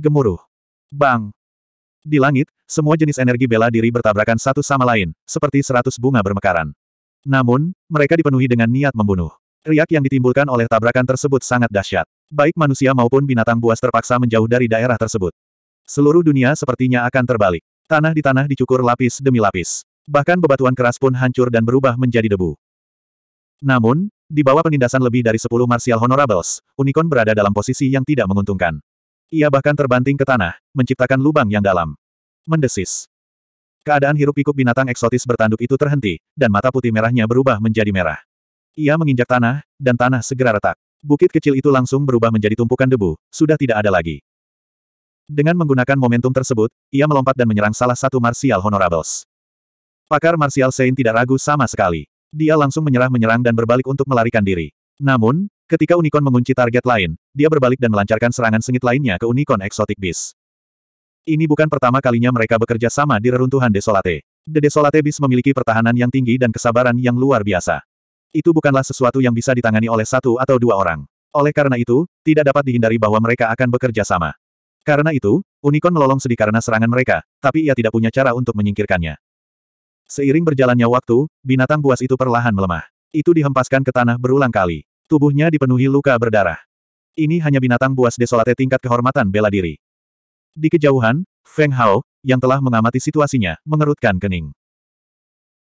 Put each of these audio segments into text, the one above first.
gemuruh. Bang! Di langit, semua jenis energi bela diri bertabrakan satu sama lain, seperti seratus bunga bermekaran. Namun, mereka dipenuhi dengan niat membunuh. Riak yang ditimbulkan oleh tabrakan tersebut sangat dahsyat. Baik manusia maupun binatang buas terpaksa menjauh dari daerah tersebut. Seluruh dunia sepertinya akan terbalik. Tanah di tanah dicukur lapis demi lapis. Bahkan bebatuan keras pun hancur dan berubah menjadi debu. Namun, di bawah penindasan lebih dari 10 Martial Honorables, Unicorn berada dalam posisi yang tidak menguntungkan. Ia bahkan terbanting ke tanah, menciptakan lubang yang dalam. Mendesis. Keadaan hiruk-pikuk binatang eksotis bertanduk itu terhenti, dan mata putih merahnya berubah menjadi merah. Ia menginjak tanah, dan tanah segera retak. Bukit kecil itu langsung berubah menjadi tumpukan debu, sudah tidak ada lagi. Dengan menggunakan momentum tersebut, ia melompat dan menyerang salah satu Martial Honorables. Pakar Martial Saint tidak ragu sama sekali. Dia langsung menyerah-menyerang dan berbalik untuk melarikan diri. Namun, Ketika unicorn mengunci target lain, dia berbalik dan melancarkan serangan sengit lainnya ke unicorn eksotik bis. Ini bukan pertama kalinya mereka bekerja sama di reruntuhan Desolate. The Desolate bis memiliki pertahanan yang tinggi dan kesabaran yang luar biasa. Itu bukanlah sesuatu yang bisa ditangani oleh satu atau dua orang. Oleh karena itu, tidak dapat dihindari bahwa mereka akan bekerja sama. Karena itu, unicorn melolong sedih karena serangan mereka, tapi ia tidak punya cara untuk menyingkirkannya. Seiring berjalannya waktu, binatang buas itu perlahan melemah. Itu dihempaskan ke tanah berulang kali. Tubuhnya dipenuhi luka berdarah. Ini hanya binatang buas desolate tingkat kehormatan bela diri. Di kejauhan, Feng Hao, yang telah mengamati situasinya, mengerutkan kening.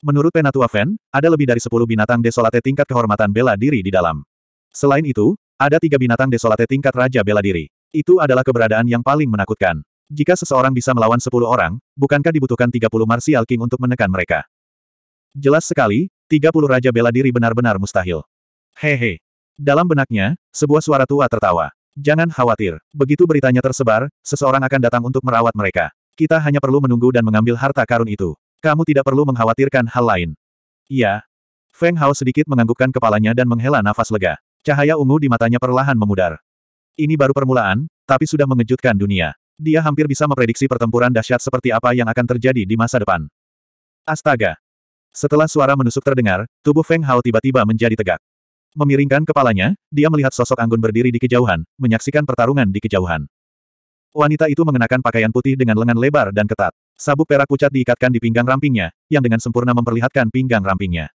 Menurut Penatua Fen, ada lebih dari 10 binatang desolate tingkat kehormatan bela diri di dalam. Selain itu, ada tiga binatang desolate tingkat raja bela diri. Itu adalah keberadaan yang paling menakutkan. Jika seseorang bisa melawan 10 orang, bukankah dibutuhkan 30 Martial King untuk menekan mereka? Jelas sekali, 30 Raja Bela Diri benar-benar mustahil. Hehe, dalam benaknya, sebuah suara tua tertawa. Jangan khawatir. Begitu beritanya tersebar, seseorang akan datang untuk merawat mereka. Kita hanya perlu menunggu dan mengambil harta karun itu. Kamu tidak perlu mengkhawatirkan hal lain. Iya. Feng Hao sedikit menganggukkan kepalanya dan menghela nafas lega. Cahaya ungu di matanya perlahan memudar. Ini baru permulaan, tapi sudah mengejutkan dunia. Dia hampir bisa memprediksi pertempuran dahsyat seperti apa yang akan terjadi di masa depan. Astaga! Setelah suara menusuk terdengar, tubuh Feng Hao tiba-tiba menjadi tegak. Memiringkan kepalanya, dia melihat sosok Anggun berdiri di kejauhan, menyaksikan pertarungan di kejauhan. Wanita itu mengenakan pakaian putih dengan lengan lebar dan ketat. Sabuk perak pucat diikatkan di pinggang rampingnya, yang dengan sempurna memperlihatkan pinggang rampingnya.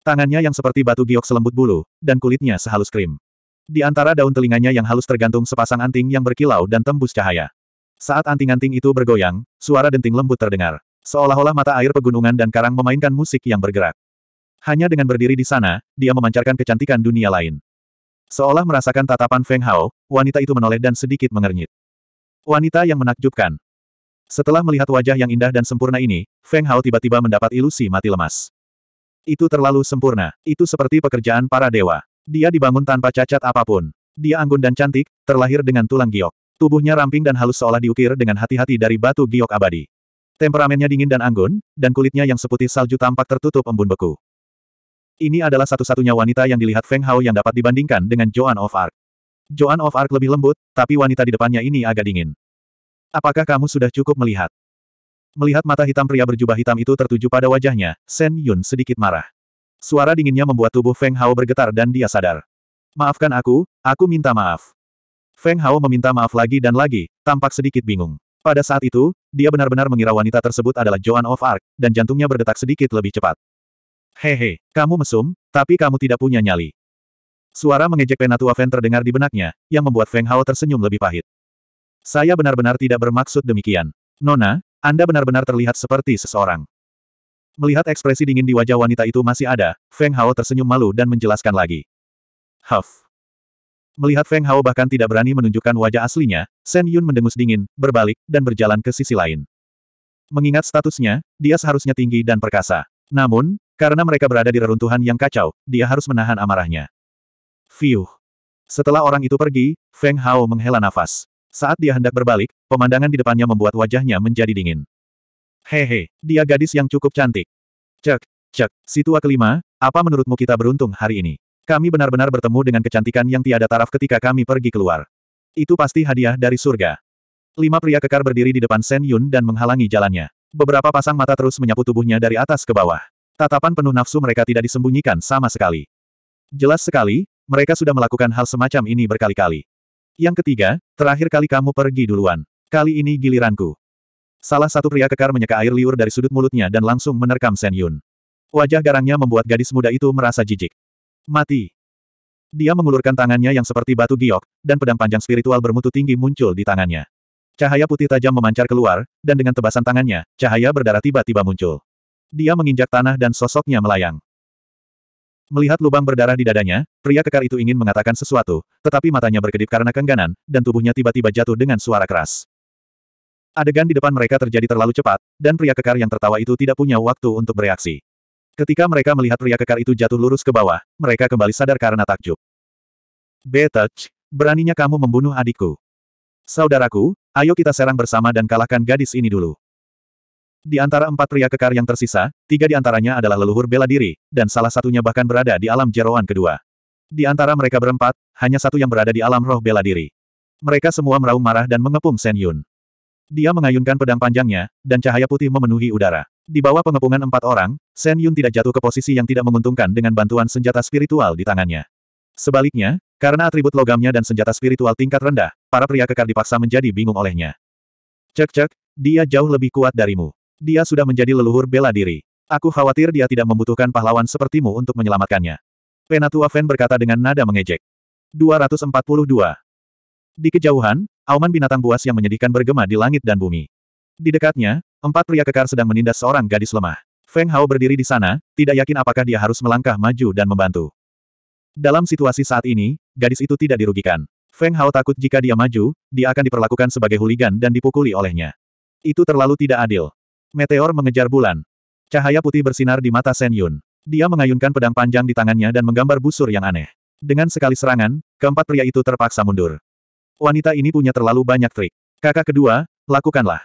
Tangannya yang seperti batu giok selembut bulu, dan kulitnya sehalus krim. Di antara daun telinganya yang halus tergantung sepasang anting yang berkilau dan tembus cahaya. Saat anting-anting itu bergoyang, suara denting lembut terdengar. Seolah-olah mata air pegunungan dan karang memainkan musik yang bergerak. Hanya dengan berdiri di sana, dia memancarkan kecantikan dunia lain. Seolah merasakan tatapan Feng Hao, wanita itu menoleh dan sedikit mengernyit. Wanita yang menakjubkan. Setelah melihat wajah yang indah dan sempurna ini, Feng Hao tiba-tiba mendapat ilusi mati lemas. Itu terlalu sempurna. Itu seperti pekerjaan para dewa. Dia dibangun tanpa cacat apapun. Dia anggun dan cantik, terlahir dengan tulang giok. Tubuhnya ramping dan halus seolah diukir dengan hati-hati dari batu giok abadi. Temperamennya dingin dan anggun, dan kulitnya yang seputih salju tampak tertutup embun beku. Ini adalah satu-satunya wanita yang dilihat Feng Hao yang dapat dibandingkan dengan Joan of Arc. Joan of Arc lebih lembut, tapi wanita di depannya ini agak dingin. Apakah kamu sudah cukup melihat? Melihat mata hitam pria berjubah hitam itu tertuju pada wajahnya, Shen Yun sedikit marah. Suara dinginnya membuat tubuh Feng Hao bergetar dan dia sadar. Maafkan aku, aku minta maaf. Feng Hao meminta maaf lagi dan lagi, tampak sedikit bingung. Pada saat itu, dia benar-benar mengira wanita tersebut adalah Joan of Arc, dan jantungnya berdetak sedikit lebih cepat. Hehe, kamu mesum, tapi kamu tidak punya nyali. Suara mengejek Penatua Feng terdengar di benaknya, yang membuat Feng Hao tersenyum lebih pahit. Saya benar-benar tidak bermaksud demikian. Nona, Anda benar-benar terlihat seperti seseorang. Melihat ekspresi dingin di wajah wanita itu masih ada, Feng Hao tersenyum malu dan menjelaskan lagi. Huff. Melihat Feng Hao bahkan tidak berani menunjukkan wajah aslinya, Shen Yun mendengus dingin, berbalik, dan berjalan ke sisi lain. Mengingat statusnya, dia seharusnya tinggi dan perkasa. Namun, karena mereka berada di reruntuhan yang kacau, dia harus menahan amarahnya. Fiuh. Setelah orang itu pergi, Feng Hao menghela nafas. Saat dia hendak berbalik, pemandangan di depannya membuat wajahnya menjadi dingin. Hehe, dia gadis yang cukup cantik. Cek, cek, si tua kelima, apa menurutmu kita beruntung hari ini? Kami benar-benar bertemu dengan kecantikan yang tiada taraf ketika kami pergi keluar. Itu pasti hadiah dari surga. Lima pria kekar berdiri di depan Sen Yun dan menghalangi jalannya. Beberapa pasang mata terus menyapu tubuhnya dari atas ke bawah. Tatapan penuh nafsu mereka tidak disembunyikan sama sekali. Jelas sekali, mereka sudah melakukan hal semacam ini berkali-kali. Yang ketiga, terakhir kali kamu pergi duluan. Kali ini giliranku. Salah satu pria kekar menyeka air liur dari sudut mulutnya dan langsung menerkam Sen Yun. Wajah garangnya membuat gadis muda itu merasa jijik. Mati. Dia mengulurkan tangannya yang seperti batu giok, dan pedang panjang spiritual bermutu tinggi muncul di tangannya. Cahaya putih tajam memancar keluar, dan dengan tebasan tangannya, cahaya berdarah tiba-tiba muncul. Dia menginjak tanah dan sosoknya melayang. Melihat lubang berdarah di dadanya, pria kekar itu ingin mengatakan sesuatu, tetapi matanya berkedip karena kengganan, dan tubuhnya tiba-tiba jatuh dengan suara keras. Adegan di depan mereka terjadi terlalu cepat, dan pria kekar yang tertawa itu tidak punya waktu untuk bereaksi. Ketika mereka melihat pria kekar itu jatuh lurus ke bawah, mereka kembali sadar karena takjub. Betach, beraninya kamu membunuh adikku. Saudaraku, ayo kita serang bersama dan kalahkan gadis ini dulu. Di antara empat pria kekar yang tersisa, tiga di antaranya adalah leluhur bela diri, dan salah satunya bahkan berada di alam jeroan kedua. Di antara mereka berempat, hanya satu yang berada di alam roh bela diri. Mereka semua meraung marah dan mengepung Shen Yun. Dia mengayunkan pedang panjangnya, dan cahaya putih memenuhi udara. Di bawah pengepungan empat orang, Shen Yun tidak jatuh ke posisi yang tidak menguntungkan dengan bantuan senjata spiritual di tangannya. Sebaliknya, karena atribut logamnya dan senjata spiritual tingkat rendah, para pria kekar dipaksa menjadi bingung olehnya. Cek-cek, dia jauh lebih kuat darimu. Dia sudah menjadi leluhur bela diri. Aku khawatir dia tidak membutuhkan pahlawan sepertimu untuk menyelamatkannya. Penatua Feng berkata dengan nada mengejek. 242. Di kejauhan, auman binatang buas yang menyedihkan bergema di langit dan bumi. Di dekatnya, empat pria kekar sedang menindas seorang gadis lemah. Feng Hao berdiri di sana, tidak yakin apakah dia harus melangkah maju dan membantu. Dalam situasi saat ini, gadis itu tidak dirugikan. Feng Hao takut jika dia maju, dia akan diperlakukan sebagai huligan dan dipukuli olehnya. Itu terlalu tidak adil. Meteor mengejar bulan. Cahaya putih bersinar di mata Shen Yun. Dia mengayunkan pedang panjang di tangannya dan menggambar busur yang aneh. Dengan sekali serangan, keempat pria itu terpaksa mundur. Wanita ini punya terlalu banyak trik. Kakak kedua, lakukanlah.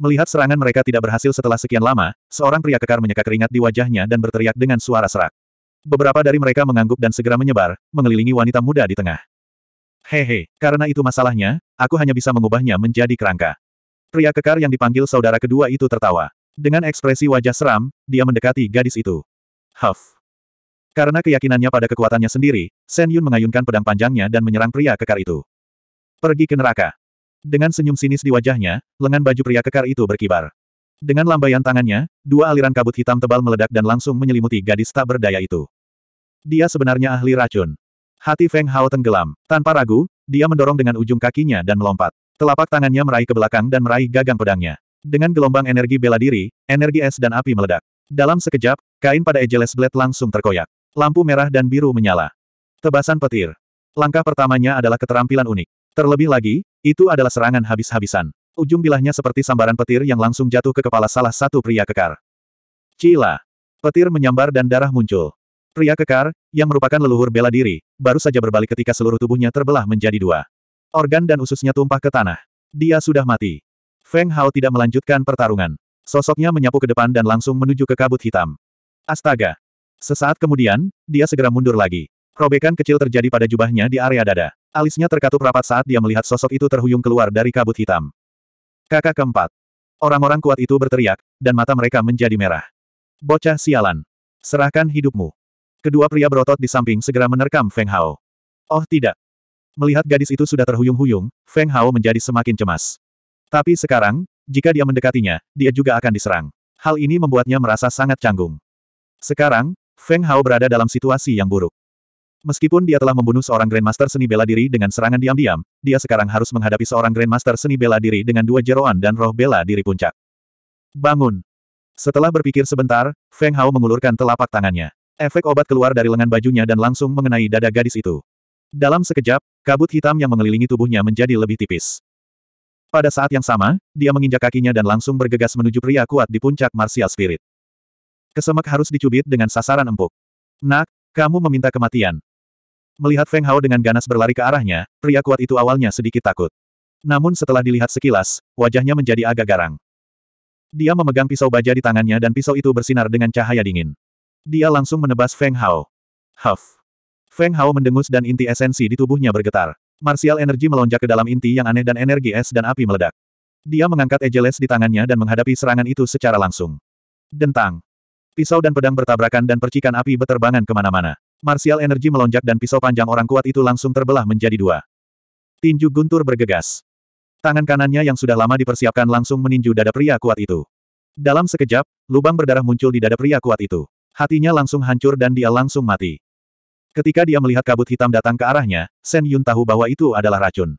Melihat serangan mereka tidak berhasil setelah sekian lama, seorang pria kekar menyeka keringat di wajahnya dan berteriak dengan suara serak. Beberapa dari mereka mengangguk dan segera menyebar, mengelilingi wanita muda di tengah. Hehe, karena itu masalahnya, aku hanya bisa mengubahnya menjadi kerangka. Pria kekar yang dipanggil saudara kedua itu tertawa. Dengan ekspresi wajah seram, dia mendekati gadis itu. Huff. Karena keyakinannya pada kekuatannya sendiri, Shen Yun mengayunkan pedang panjangnya dan menyerang pria kekar itu. Pergi ke neraka. Dengan senyum sinis di wajahnya, lengan baju pria kekar itu berkibar. Dengan lambaian tangannya, dua aliran kabut hitam tebal meledak dan langsung menyelimuti gadis tak berdaya itu. Dia sebenarnya ahli racun. Hati Feng Hao tenggelam. Tanpa ragu, dia mendorong dengan ujung kakinya dan melompat. Telapak tangannya meraih ke belakang dan meraih gagang pedangnya. Dengan gelombang energi bela diri, energi es dan api meledak. Dalam sekejap, kain pada Ejeles Blade langsung terkoyak. Lampu merah dan biru menyala. Tebasan petir. Langkah pertamanya adalah keterampilan unik. Terlebih lagi, itu adalah serangan habis-habisan. Ujung bilahnya seperti sambaran petir yang langsung jatuh ke kepala salah satu pria kekar. Cila. Petir menyambar dan darah muncul. Pria kekar, yang merupakan leluhur bela diri, baru saja berbalik ketika seluruh tubuhnya terbelah menjadi dua. Organ dan ususnya tumpah ke tanah. Dia sudah mati. Feng Hao tidak melanjutkan pertarungan. Sosoknya menyapu ke depan dan langsung menuju ke kabut hitam. Astaga! Sesaat kemudian, dia segera mundur lagi. Robekan kecil terjadi pada jubahnya di area dada. Alisnya terkatup rapat saat dia melihat sosok itu terhuyung keluar dari kabut hitam. Kakak keempat. Orang-orang kuat itu berteriak, dan mata mereka menjadi merah. Bocah sialan. Serahkan hidupmu. Kedua pria berotot di samping segera menerkam Feng Hao. Oh tidak, Melihat gadis itu sudah terhuyung-huyung, Feng Hao menjadi semakin cemas. Tapi sekarang, jika dia mendekatinya, dia juga akan diserang. Hal ini membuatnya merasa sangat canggung. Sekarang, Feng Hao berada dalam situasi yang buruk. Meskipun dia telah membunuh seorang Grandmaster seni bela diri dengan serangan diam-diam, dia sekarang harus menghadapi seorang Grandmaster seni bela diri dengan dua jeroan dan roh bela diri puncak. Bangun! Setelah berpikir sebentar, Feng Hao mengulurkan telapak tangannya. Efek obat keluar dari lengan bajunya dan langsung mengenai dada gadis itu. Dalam sekejap, kabut hitam yang mengelilingi tubuhnya menjadi lebih tipis. Pada saat yang sama, dia menginjak kakinya dan langsung bergegas menuju pria kuat di puncak martial spirit. Kesemek harus dicubit dengan sasaran empuk. Nak, kamu meminta kematian. Melihat Feng Hao dengan ganas berlari ke arahnya, pria kuat itu awalnya sedikit takut. Namun setelah dilihat sekilas, wajahnya menjadi agak garang. Dia memegang pisau baja di tangannya dan pisau itu bersinar dengan cahaya dingin. Dia langsung menebas Feng Hao. Huff. Feng Hao mendengus dan inti esensi di tubuhnya bergetar. Martial energi melonjak ke dalam inti yang aneh dan energi es dan api meledak. Dia mengangkat Ejeles di tangannya dan menghadapi serangan itu secara langsung. Dentang. Pisau dan pedang bertabrakan dan percikan api beterbangan kemana-mana. Martial energi melonjak dan pisau panjang orang kuat itu langsung terbelah menjadi dua. Tinju guntur bergegas. Tangan kanannya yang sudah lama dipersiapkan langsung meninju dada pria kuat itu. Dalam sekejap, lubang berdarah muncul di dada pria kuat itu. Hatinya langsung hancur dan dia langsung mati. Ketika dia melihat kabut hitam datang ke arahnya, Shen Yun tahu bahwa itu adalah racun.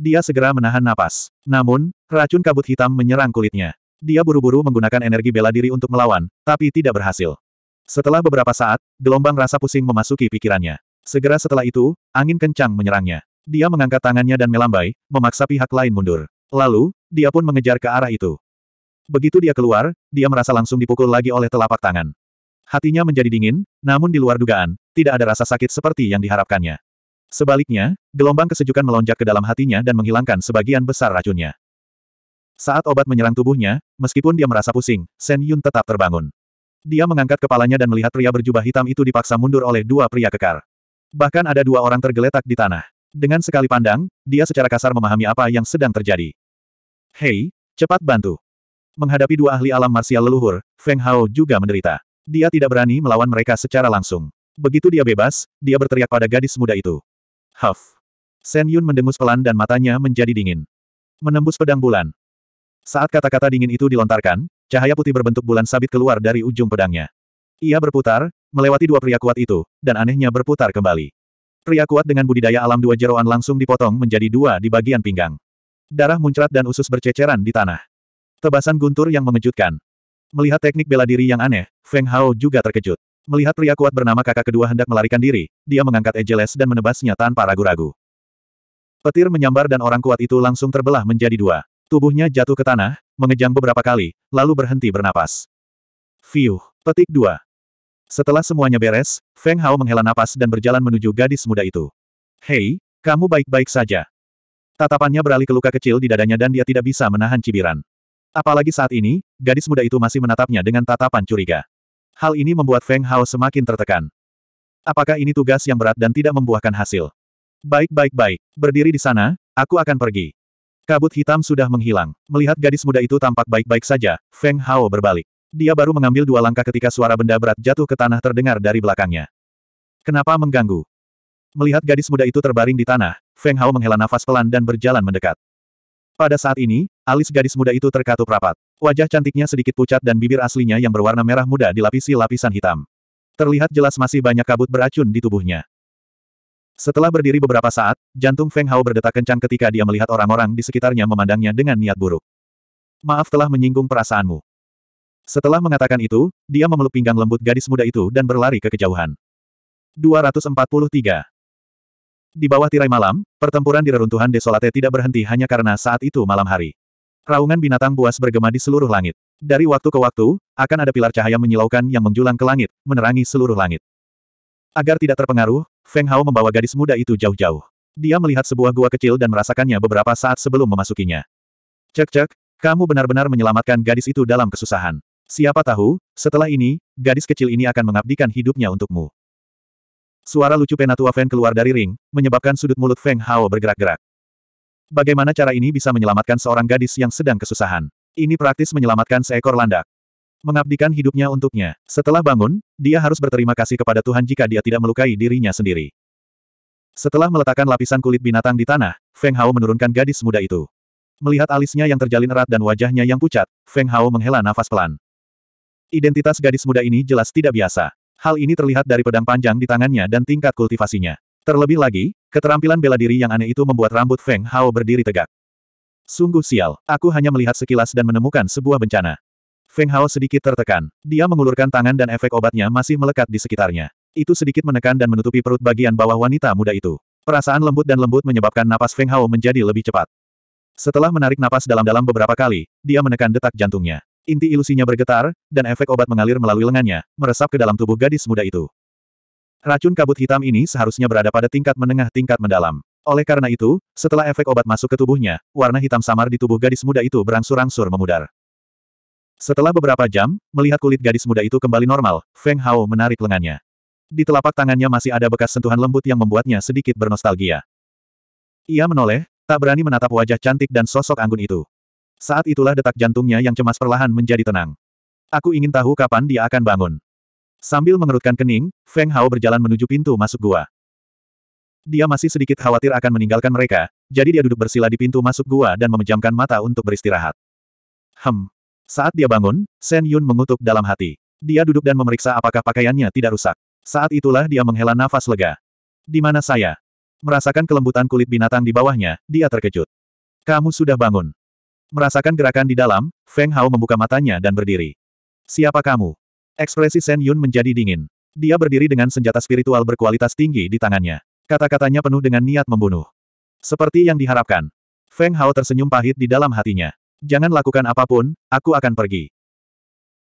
Dia segera menahan napas. Namun, racun kabut hitam menyerang kulitnya. Dia buru-buru menggunakan energi bela diri untuk melawan, tapi tidak berhasil. Setelah beberapa saat, gelombang rasa pusing memasuki pikirannya. Segera setelah itu, angin kencang menyerangnya. Dia mengangkat tangannya dan melambai, memaksa pihak lain mundur. Lalu, dia pun mengejar ke arah itu. Begitu dia keluar, dia merasa langsung dipukul lagi oleh telapak tangan. Hatinya menjadi dingin, namun di luar dugaan, tidak ada rasa sakit seperti yang diharapkannya. Sebaliknya, gelombang kesejukan melonjak ke dalam hatinya dan menghilangkan sebagian besar racunnya. Saat obat menyerang tubuhnya, meskipun dia merasa pusing, Shen Yun tetap terbangun. Dia mengangkat kepalanya dan melihat pria berjubah hitam itu dipaksa mundur oleh dua pria kekar. Bahkan ada dua orang tergeletak di tanah. Dengan sekali pandang, dia secara kasar memahami apa yang sedang terjadi. Hei, cepat bantu. Menghadapi dua ahli alam marsial leluhur, Feng Hao juga menderita. Dia tidak berani melawan mereka secara langsung. Begitu dia bebas, dia berteriak pada gadis muda itu. Huff! Sen Yun mendengus pelan dan matanya menjadi dingin. Menembus pedang bulan. Saat kata-kata dingin itu dilontarkan, cahaya putih berbentuk bulan sabit keluar dari ujung pedangnya. Ia berputar, melewati dua pria kuat itu, dan anehnya berputar kembali. Pria kuat dengan budidaya alam dua jeroan langsung dipotong menjadi dua di bagian pinggang. Darah muncrat dan usus berceceran di tanah. Tebasan guntur yang mengejutkan. Melihat teknik bela diri yang aneh, Feng Hao juga terkejut. Melihat pria kuat bernama kakak kedua hendak melarikan diri, dia mengangkat Ejeles dan menebasnya tanpa ragu-ragu. Petir menyambar dan orang kuat itu langsung terbelah menjadi dua. Tubuhnya jatuh ke tanah, mengejang beberapa kali, lalu berhenti bernapas. Fiuh, petik dua. Setelah semuanya beres, Feng Hao menghela napas dan berjalan menuju gadis muda itu. Hei, kamu baik-baik saja. Tatapannya beralih ke luka kecil di dadanya dan dia tidak bisa menahan cibiran. Apalagi saat ini, gadis muda itu masih menatapnya dengan tatapan curiga. Hal ini membuat Feng Hao semakin tertekan. Apakah ini tugas yang berat dan tidak membuahkan hasil? Baik baik baik, berdiri di sana, aku akan pergi. Kabut hitam sudah menghilang. Melihat gadis muda itu tampak baik-baik saja, Feng Hao berbalik. Dia baru mengambil dua langkah ketika suara benda berat jatuh ke tanah terdengar dari belakangnya. Kenapa mengganggu? Melihat gadis muda itu terbaring di tanah, Feng Hao menghela nafas pelan dan berjalan mendekat. Pada saat ini, alis gadis muda itu terkatup rapat. Wajah cantiknya sedikit pucat dan bibir aslinya yang berwarna merah muda dilapisi lapisan hitam. Terlihat jelas masih banyak kabut beracun di tubuhnya. Setelah berdiri beberapa saat, jantung Feng Hao berdetak kencang ketika dia melihat orang-orang di sekitarnya memandangnya dengan niat buruk. Maaf telah menyinggung perasaanmu. Setelah mengatakan itu, dia memeluk pinggang lembut gadis muda itu dan berlari ke kejauhan. 243 di bawah tirai malam, pertempuran di reruntuhan desolate tidak berhenti hanya karena saat itu malam hari. Raungan binatang buas bergema di seluruh langit. Dari waktu ke waktu, akan ada pilar cahaya menyilaukan yang menjulang ke langit, menerangi seluruh langit. Agar tidak terpengaruh, Feng Hao membawa gadis muda itu jauh-jauh. Dia melihat sebuah gua kecil dan merasakannya beberapa saat sebelum memasukinya. Cek-cek, kamu benar-benar menyelamatkan gadis itu dalam kesusahan. Siapa tahu, setelah ini, gadis kecil ini akan mengabdikan hidupnya untukmu. Suara lucu Penatua Feng keluar dari ring, menyebabkan sudut mulut Feng Hao bergerak-gerak. Bagaimana cara ini bisa menyelamatkan seorang gadis yang sedang kesusahan? Ini praktis menyelamatkan seekor landak. Mengabdikan hidupnya untuknya. Setelah bangun, dia harus berterima kasih kepada Tuhan jika dia tidak melukai dirinya sendiri. Setelah meletakkan lapisan kulit binatang di tanah, Feng Hao menurunkan gadis muda itu. Melihat alisnya yang terjalin erat dan wajahnya yang pucat, Feng Hao menghela nafas pelan. Identitas gadis muda ini jelas tidak biasa. Hal ini terlihat dari pedang panjang di tangannya dan tingkat kultivasinya. Terlebih lagi, keterampilan bela diri yang aneh itu membuat rambut Feng Hao berdiri tegak. Sungguh sial, aku hanya melihat sekilas dan menemukan sebuah bencana. Feng Hao sedikit tertekan. Dia mengulurkan tangan dan efek obatnya masih melekat di sekitarnya. Itu sedikit menekan dan menutupi perut bagian bawah wanita muda itu. Perasaan lembut dan lembut menyebabkan napas Feng Hao menjadi lebih cepat. Setelah menarik napas dalam-dalam beberapa kali, dia menekan detak jantungnya. Inti ilusinya bergetar, dan efek obat mengalir melalui lengannya, meresap ke dalam tubuh gadis muda itu. Racun kabut hitam ini seharusnya berada pada tingkat menengah tingkat mendalam. Oleh karena itu, setelah efek obat masuk ke tubuhnya, warna hitam samar di tubuh gadis muda itu berangsur-angsur memudar. Setelah beberapa jam, melihat kulit gadis muda itu kembali normal, Feng Hao menarik lengannya. Di telapak tangannya masih ada bekas sentuhan lembut yang membuatnya sedikit bernostalgia. Ia menoleh, tak berani menatap wajah cantik dan sosok anggun itu. Saat itulah detak jantungnya yang cemas perlahan menjadi tenang. Aku ingin tahu kapan dia akan bangun. Sambil mengerutkan kening, Feng Hao berjalan menuju pintu masuk gua. Dia masih sedikit khawatir akan meninggalkan mereka, jadi dia duduk bersila di pintu masuk gua dan memejamkan mata untuk beristirahat. Hem. Saat dia bangun, Shen Yun mengutuk dalam hati. Dia duduk dan memeriksa apakah pakaiannya tidak rusak. Saat itulah dia menghela nafas lega. Di mana saya? Merasakan kelembutan kulit binatang di bawahnya, dia terkejut. Kamu sudah bangun. Merasakan gerakan di dalam, Feng Hao membuka matanya dan berdiri. Siapa kamu? Ekspresi Shen Yun menjadi dingin. Dia berdiri dengan senjata spiritual berkualitas tinggi di tangannya. Kata-katanya penuh dengan niat membunuh. Seperti yang diharapkan. Feng Hao tersenyum pahit di dalam hatinya. Jangan lakukan apapun, aku akan pergi.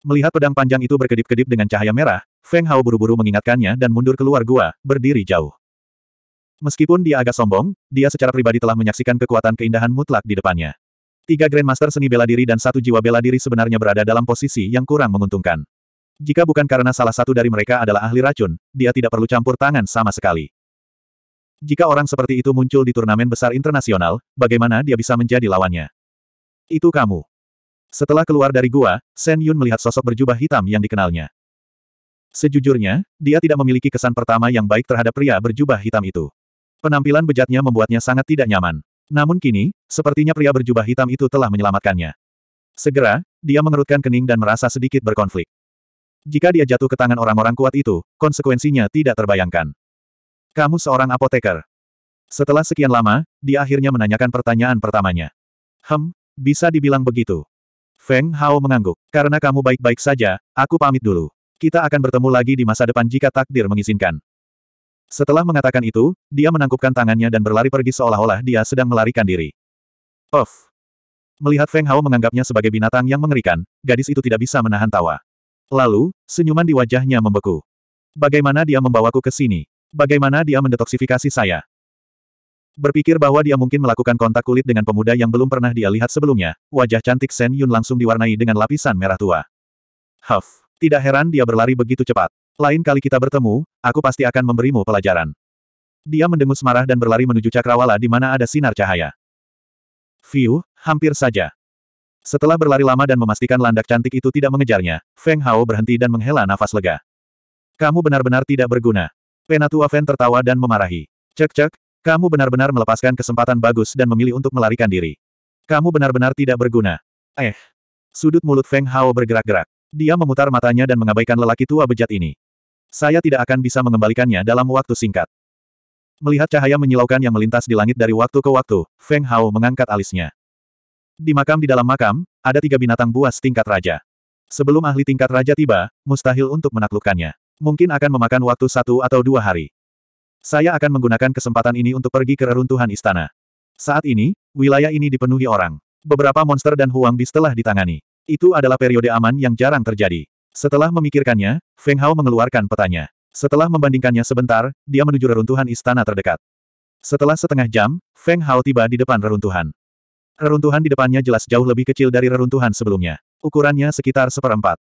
Melihat pedang panjang itu berkedip-kedip dengan cahaya merah, Feng Hao buru-buru mengingatkannya dan mundur keluar gua, berdiri jauh. Meskipun dia agak sombong, dia secara pribadi telah menyaksikan kekuatan keindahan mutlak di depannya. Tiga Grandmaster seni bela diri dan satu jiwa bela diri sebenarnya berada dalam posisi yang kurang menguntungkan. Jika bukan karena salah satu dari mereka adalah ahli racun, dia tidak perlu campur tangan sama sekali. Jika orang seperti itu muncul di turnamen besar internasional, bagaimana dia bisa menjadi lawannya? Itu kamu. Setelah keluar dari gua, Shen Yun melihat sosok berjubah hitam yang dikenalnya. Sejujurnya, dia tidak memiliki kesan pertama yang baik terhadap pria berjubah hitam itu. Penampilan bejatnya membuatnya sangat tidak nyaman. Namun kini, sepertinya pria berjubah hitam itu telah menyelamatkannya. Segera, dia mengerutkan kening dan merasa sedikit berkonflik. Jika dia jatuh ke tangan orang-orang kuat itu, konsekuensinya tidak terbayangkan. Kamu seorang apoteker. Setelah sekian lama, dia akhirnya menanyakan pertanyaan pertamanya. Hem, bisa dibilang begitu. Feng Hao mengangguk. Karena kamu baik-baik saja, aku pamit dulu. Kita akan bertemu lagi di masa depan jika takdir mengizinkan. Setelah mengatakan itu, dia menangkupkan tangannya dan berlari pergi seolah-olah dia sedang melarikan diri. Of! Melihat Feng Hao menganggapnya sebagai binatang yang mengerikan, gadis itu tidak bisa menahan tawa. Lalu, senyuman di wajahnya membeku. Bagaimana dia membawaku ke sini? Bagaimana dia mendetoksifikasi saya? Berpikir bahwa dia mungkin melakukan kontak kulit dengan pemuda yang belum pernah dia lihat sebelumnya, wajah cantik Shen Yun langsung diwarnai dengan lapisan merah tua. Huff, tidak heran dia berlari begitu cepat. Lain kali kita bertemu, aku pasti akan memberimu pelajaran. Dia mendengus marah dan berlari menuju cakrawala di mana ada sinar cahaya. View, hampir saja. Setelah berlari lama dan memastikan landak cantik itu tidak mengejarnya, Feng Hao berhenti dan menghela nafas lega. Kamu benar-benar tidak berguna. Penatua Feng tertawa dan memarahi. Cek-cek, kamu benar-benar melepaskan kesempatan bagus dan memilih untuk melarikan diri. Kamu benar-benar tidak berguna. Eh. Sudut mulut Feng Hao bergerak-gerak. Dia memutar matanya dan mengabaikan lelaki tua bejat ini. Saya tidak akan bisa mengembalikannya dalam waktu singkat. Melihat cahaya menyilaukan yang melintas di langit dari waktu ke waktu, Feng Hao mengangkat alisnya. Di makam di dalam makam, ada tiga binatang buas tingkat raja. Sebelum ahli tingkat raja tiba, mustahil untuk menaklukkannya. Mungkin akan memakan waktu satu atau dua hari. Saya akan menggunakan kesempatan ini untuk pergi ke reruntuhan istana. Saat ini, wilayah ini dipenuhi orang. Beberapa monster dan huang bis telah ditangani. Itu adalah periode aman yang jarang terjadi. Setelah memikirkannya, Feng Hao mengeluarkan petanya. Setelah membandingkannya sebentar, dia menuju reruntuhan istana terdekat. Setelah setengah jam, Feng Hao tiba di depan reruntuhan. Reruntuhan di depannya jelas jauh lebih kecil dari reruntuhan sebelumnya. Ukurannya sekitar seperempat.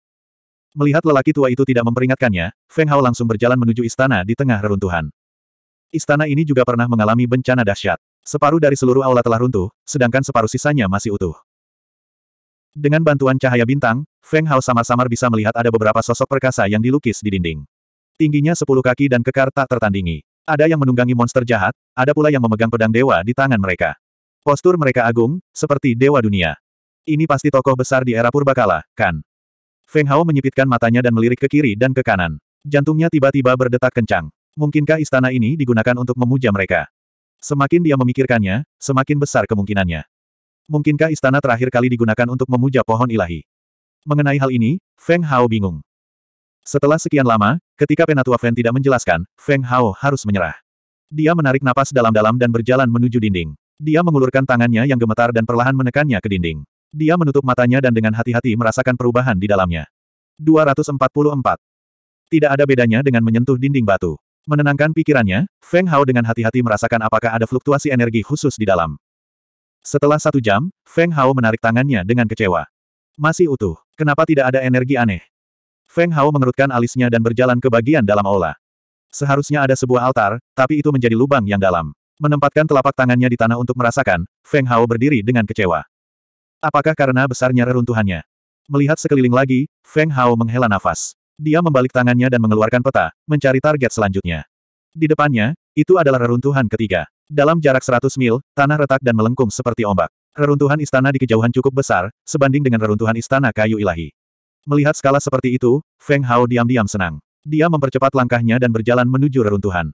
Melihat lelaki tua itu tidak memperingatkannya, Feng Hao langsung berjalan menuju istana di tengah reruntuhan. Istana ini juga pernah mengalami bencana dahsyat. Separuh dari seluruh aula telah runtuh, sedangkan separuh sisanya masih utuh. Dengan bantuan cahaya bintang, Feng Hao samar-samar bisa melihat ada beberapa sosok perkasa yang dilukis di dinding. Tingginya sepuluh kaki dan kekar tak tertandingi. Ada yang menunggangi monster jahat, ada pula yang memegang pedang dewa di tangan mereka. Postur mereka agung, seperti dewa dunia. Ini pasti tokoh besar di era purbakala, kan? Feng Hao menyipitkan matanya dan melirik ke kiri dan ke kanan. Jantungnya tiba-tiba berdetak kencang. Mungkinkah istana ini digunakan untuk memuja mereka? Semakin dia memikirkannya, semakin besar kemungkinannya. Mungkinkah istana terakhir kali digunakan untuk memuja pohon ilahi? Mengenai hal ini, Feng Hao bingung. Setelah sekian lama, ketika Penatua Feng tidak menjelaskan, Feng Hao harus menyerah. Dia menarik napas dalam-dalam dan berjalan menuju dinding. Dia mengulurkan tangannya yang gemetar dan perlahan menekannya ke dinding. Dia menutup matanya dan dengan hati-hati merasakan perubahan di dalamnya. 244. Tidak ada bedanya dengan menyentuh dinding batu. Menenangkan pikirannya, Feng Hao dengan hati-hati merasakan apakah ada fluktuasi energi khusus di dalam. Setelah satu jam, Feng Hao menarik tangannya dengan kecewa. Masih utuh. Kenapa tidak ada energi aneh? Feng Hao mengerutkan alisnya dan berjalan ke bagian dalam aula. Seharusnya ada sebuah altar, tapi itu menjadi lubang yang dalam. Menempatkan telapak tangannya di tanah untuk merasakan, Feng Hao berdiri dengan kecewa. Apakah karena besarnya reruntuhannya? Melihat sekeliling lagi, Feng Hao menghela nafas. Dia membalik tangannya dan mengeluarkan peta, mencari target selanjutnya. Di depannya, itu adalah reruntuhan ketiga. Dalam jarak 100 mil, tanah retak dan melengkung seperti ombak. Reruntuhan istana di kejauhan cukup besar, sebanding dengan reruntuhan istana kayu ilahi. Melihat skala seperti itu, Feng Hao diam-diam senang. Dia mempercepat langkahnya dan berjalan menuju reruntuhan.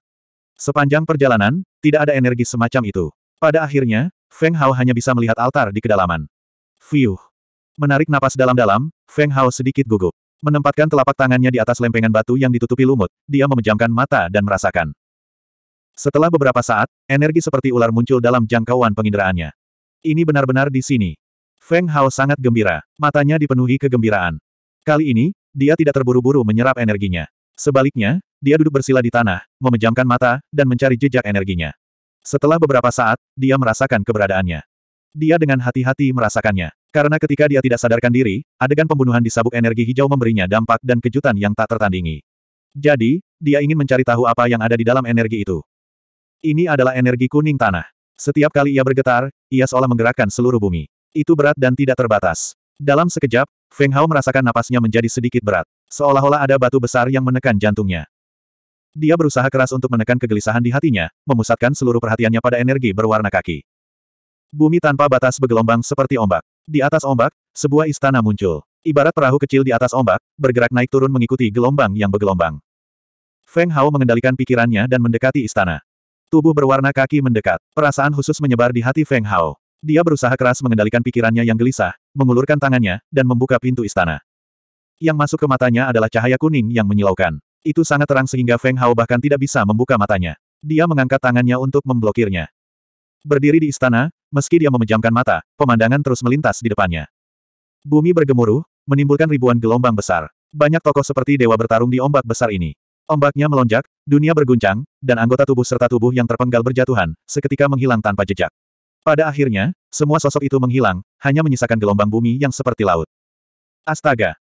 Sepanjang perjalanan, tidak ada energi semacam itu. Pada akhirnya, Feng Hao hanya bisa melihat altar di kedalaman. Fiuh. Menarik napas dalam-dalam, Feng Hao sedikit gugup. Menempatkan telapak tangannya di atas lempengan batu yang ditutupi lumut, dia memejamkan mata dan merasakan. Setelah beberapa saat, energi seperti ular muncul dalam jangkauan penginderaannya. Ini benar-benar di sini. Feng Hao sangat gembira, matanya dipenuhi kegembiraan. Kali ini, dia tidak terburu-buru menyerap energinya. Sebaliknya, dia duduk bersila di tanah, memejamkan mata, dan mencari jejak energinya. Setelah beberapa saat, dia merasakan keberadaannya. Dia dengan hati-hati merasakannya. Karena ketika dia tidak sadarkan diri, adegan pembunuhan di sabuk energi hijau memberinya dampak dan kejutan yang tak tertandingi. Jadi, dia ingin mencari tahu apa yang ada di dalam energi itu. Ini adalah energi kuning tanah. Setiap kali ia bergetar, ia seolah menggerakkan seluruh bumi. Itu berat dan tidak terbatas. Dalam sekejap, Feng Hao merasakan napasnya menjadi sedikit berat. Seolah-olah ada batu besar yang menekan jantungnya. Dia berusaha keras untuk menekan kegelisahan di hatinya, memusatkan seluruh perhatiannya pada energi berwarna kaki. Bumi tanpa batas bergelombang seperti ombak. Di atas ombak, sebuah istana muncul. Ibarat perahu kecil di atas ombak, bergerak naik turun mengikuti gelombang yang bergelombang. Feng Hao mengendalikan pikirannya dan mendekati istana. Tubuh berwarna kaki mendekat. Perasaan khusus menyebar di hati Feng Hao. Dia berusaha keras mengendalikan pikirannya yang gelisah, mengulurkan tangannya, dan membuka pintu istana. Yang masuk ke matanya adalah cahaya kuning yang menyilaukan. Itu sangat terang sehingga Feng Hao bahkan tidak bisa membuka matanya. Dia mengangkat tangannya untuk memblokirnya. Berdiri di istana, Meski dia memejamkan mata, pemandangan terus melintas di depannya. Bumi bergemuruh, menimbulkan ribuan gelombang besar. Banyak tokoh seperti dewa bertarung di ombak besar ini. Ombaknya melonjak, dunia berguncang, dan anggota tubuh serta tubuh yang terpenggal berjatuhan, seketika menghilang tanpa jejak. Pada akhirnya, semua sosok itu menghilang, hanya menyisakan gelombang bumi yang seperti laut. Astaga!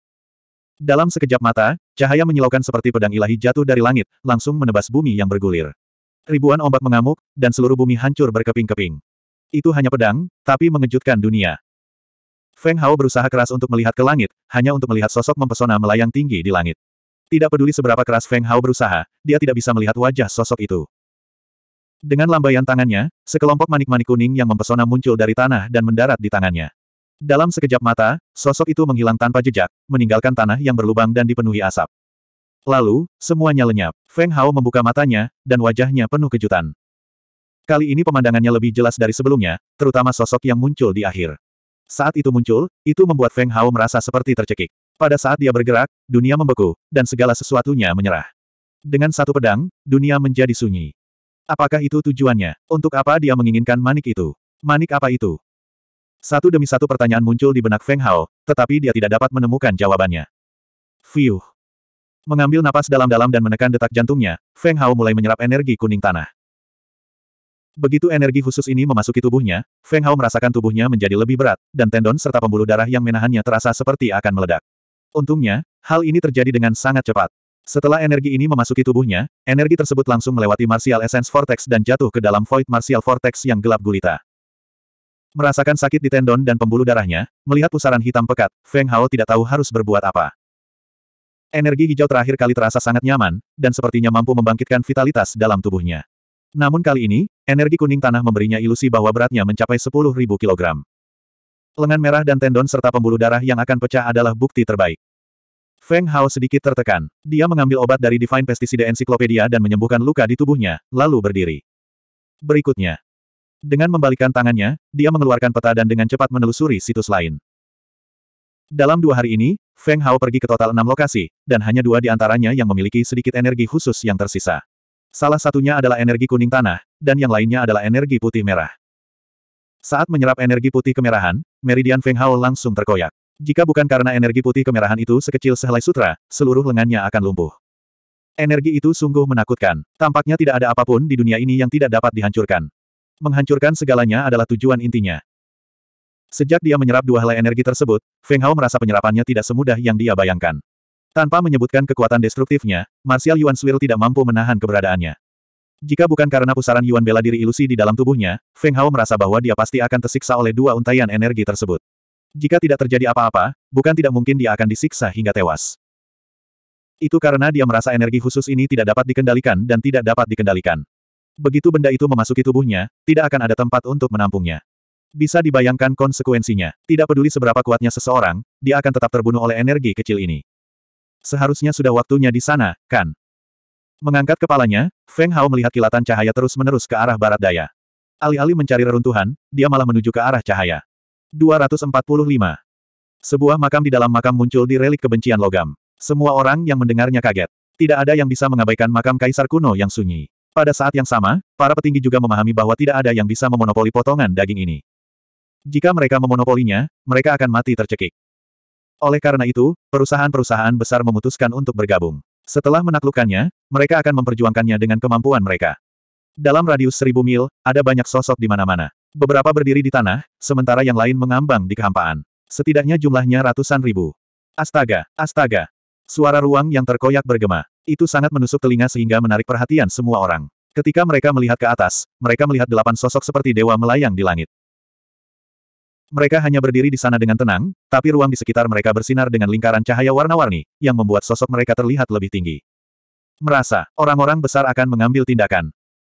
Dalam sekejap mata, cahaya menyilaukan seperti pedang ilahi jatuh dari langit, langsung menebas bumi yang bergulir. Ribuan ombak mengamuk, dan seluruh bumi hancur berkeping-keping. Itu hanya pedang, tapi mengejutkan dunia. Feng Hao berusaha keras untuk melihat ke langit, hanya untuk melihat sosok mempesona melayang tinggi di langit. Tidak peduli seberapa keras Feng Hao berusaha, dia tidak bisa melihat wajah sosok itu. Dengan lambaian tangannya, sekelompok manik-manik kuning yang mempesona muncul dari tanah dan mendarat di tangannya. Dalam sekejap mata, sosok itu menghilang tanpa jejak, meninggalkan tanah yang berlubang dan dipenuhi asap. Lalu, semuanya lenyap. Feng Hao membuka matanya, dan wajahnya penuh kejutan. Kali ini pemandangannya lebih jelas dari sebelumnya, terutama sosok yang muncul di akhir. Saat itu muncul, itu membuat Feng Hao merasa seperti tercekik. Pada saat dia bergerak, dunia membeku, dan segala sesuatunya menyerah. Dengan satu pedang, dunia menjadi sunyi. Apakah itu tujuannya? Untuk apa dia menginginkan manik itu? Manik apa itu? Satu demi satu pertanyaan muncul di benak Feng Hao, tetapi dia tidak dapat menemukan jawabannya. Fiuh. Mengambil napas dalam-dalam dan menekan detak jantungnya, Feng Hao mulai menyerap energi kuning tanah. Begitu energi khusus ini memasuki tubuhnya, Feng Hao merasakan tubuhnya menjadi lebih berat, dan tendon serta pembuluh darah yang menahannya terasa seperti akan meledak. Untungnya, hal ini terjadi dengan sangat cepat. Setelah energi ini memasuki tubuhnya, energi tersebut langsung melewati Martial Essence Vortex dan jatuh ke dalam Void Martial Vortex yang gelap gulita. Merasakan sakit di tendon dan pembuluh darahnya, melihat pusaran hitam pekat, Feng Hao tidak tahu harus berbuat apa. Energi hijau terakhir kali terasa sangat nyaman, dan sepertinya mampu membangkitkan vitalitas dalam tubuhnya. Namun kali ini, energi kuning tanah memberinya ilusi bahwa beratnya mencapai 10.000 kg. Lengan merah dan tendon serta pembuluh darah yang akan pecah adalah bukti terbaik. Feng Hao sedikit tertekan. Dia mengambil obat dari Divine Pesticide Encyclopedia dan menyembuhkan luka di tubuhnya, lalu berdiri. Berikutnya. Dengan membalikan tangannya, dia mengeluarkan peta dan dengan cepat menelusuri situs lain. Dalam dua hari ini, Feng Hao pergi ke total enam lokasi, dan hanya dua di antaranya yang memiliki sedikit energi khusus yang tersisa. Salah satunya adalah energi kuning tanah, dan yang lainnya adalah energi putih merah. Saat menyerap energi putih kemerahan, meridian Feng Hao langsung terkoyak. Jika bukan karena energi putih kemerahan itu sekecil sehelai sutra, seluruh lengannya akan lumpuh. Energi itu sungguh menakutkan. Tampaknya tidak ada apapun di dunia ini yang tidak dapat dihancurkan. Menghancurkan segalanya adalah tujuan intinya. Sejak dia menyerap dua helai energi tersebut, Feng Hao merasa penyerapannya tidak semudah yang dia bayangkan. Tanpa menyebutkan kekuatan destruktifnya, Martial Yuan Swirl tidak mampu menahan keberadaannya. Jika bukan karena pusaran Yuan bela diri ilusi di dalam tubuhnya, Feng Hao merasa bahwa dia pasti akan tersiksa oleh dua untaian energi tersebut. Jika tidak terjadi apa-apa, bukan tidak mungkin dia akan disiksa hingga tewas. Itu karena dia merasa energi khusus ini tidak dapat dikendalikan dan tidak dapat dikendalikan. Begitu benda itu memasuki tubuhnya, tidak akan ada tempat untuk menampungnya. Bisa dibayangkan konsekuensinya. Tidak peduli seberapa kuatnya seseorang, dia akan tetap terbunuh oleh energi kecil ini. Seharusnya sudah waktunya di sana, kan? Mengangkat kepalanya, Feng Hao melihat kilatan cahaya terus-menerus ke arah barat daya. Alih-alih mencari reruntuhan, dia malah menuju ke arah cahaya. 245. Sebuah makam di dalam makam muncul di relik kebencian logam. Semua orang yang mendengarnya kaget. Tidak ada yang bisa mengabaikan makam kaisar kuno yang sunyi. Pada saat yang sama, para petinggi juga memahami bahwa tidak ada yang bisa memonopoli potongan daging ini. Jika mereka memonopolinya, mereka akan mati tercekik. Oleh karena itu, perusahaan-perusahaan besar memutuskan untuk bergabung. Setelah menaklukkannya, mereka akan memperjuangkannya dengan kemampuan mereka. Dalam radius seribu mil, ada banyak sosok di mana-mana. Beberapa berdiri di tanah, sementara yang lain mengambang di kehampaan. Setidaknya jumlahnya ratusan ribu. Astaga, astaga. Suara ruang yang terkoyak bergema. Itu sangat menusuk telinga sehingga menarik perhatian semua orang. Ketika mereka melihat ke atas, mereka melihat delapan sosok seperti dewa melayang di langit. Mereka hanya berdiri di sana dengan tenang, tapi ruang di sekitar mereka bersinar dengan lingkaran cahaya warna-warni, yang membuat sosok mereka terlihat lebih tinggi. Merasa, orang-orang besar akan mengambil tindakan.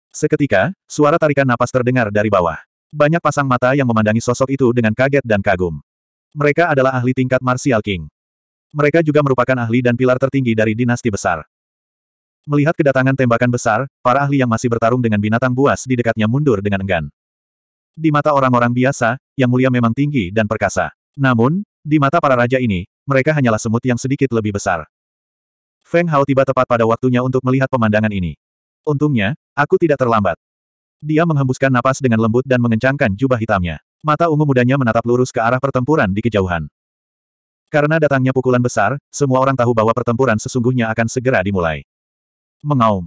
Seketika, suara tarikan napas terdengar dari bawah. Banyak pasang mata yang memandangi sosok itu dengan kaget dan kagum. Mereka adalah ahli tingkat Martial King. Mereka juga merupakan ahli dan pilar tertinggi dari dinasti besar. Melihat kedatangan tembakan besar, para ahli yang masih bertarung dengan binatang buas di dekatnya mundur dengan enggan. Di mata orang-orang biasa, yang mulia memang tinggi dan perkasa. Namun, di mata para raja ini, mereka hanyalah semut yang sedikit lebih besar. Feng Hao tiba tepat pada waktunya untuk melihat pemandangan ini. Untungnya, aku tidak terlambat. Dia menghembuskan napas dengan lembut dan mengencangkan jubah hitamnya. Mata ungu mudanya menatap lurus ke arah pertempuran di kejauhan. Karena datangnya pukulan besar, semua orang tahu bahwa pertempuran sesungguhnya akan segera dimulai. Mengaum.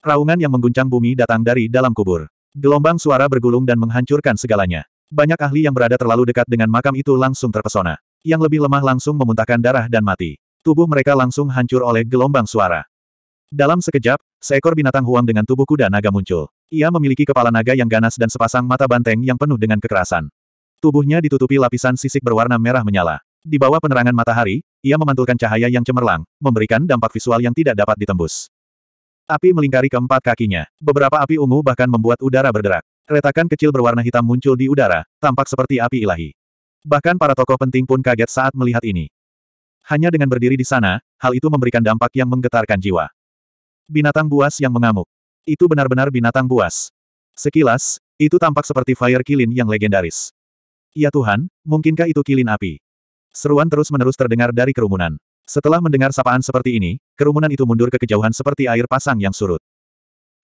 Raungan yang mengguncang bumi datang dari dalam kubur. Gelombang suara bergulung dan menghancurkan segalanya. Banyak ahli yang berada terlalu dekat dengan makam itu langsung terpesona. Yang lebih lemah langsung memuntahkan darah dan mati. Tubuh mereka langsung hancur oleh gelombang suara. Dalam sekejap, seekor binatang huang dengan tubuh kuda naga muncul. Ia memiliki kepala naga yang ganas dan sepasang mata banteng yang penuh dengan kekerasan. Tubuhnya ditutupi lapisan sisik berwarna merah menyala. Di bawah penerangan matahari, ia memantulkan cahaya yang cemerlang, memberikan dampak visual yang tidak dapat ditembus. Api melingkari keempat kakinya. Beberapa api ungu bahkan membuat udara berderak. Retakan kecil berwarna hitam muncul di udara, tampak seperti api ilahi. Bahkan para tokoh penting pun kaget saat melihat ini. Hanya dengan berdiri di sana, hal itu memberikan dampak yang menggetarkan jiwa. Binatang buas yang mengamuk. Itu benar-benar binatang buas. Sekilas, itu tampak seperti Fire Kilin yang legendaris. Ya Tuhan, mungkinkah itu kilin api? Seruan terus-menerus terdengar dari kerumunan. Setelah mendengar sapaan seperti ini, kerumunan itu mundur ke kejauhan seperti air pasang yang surut.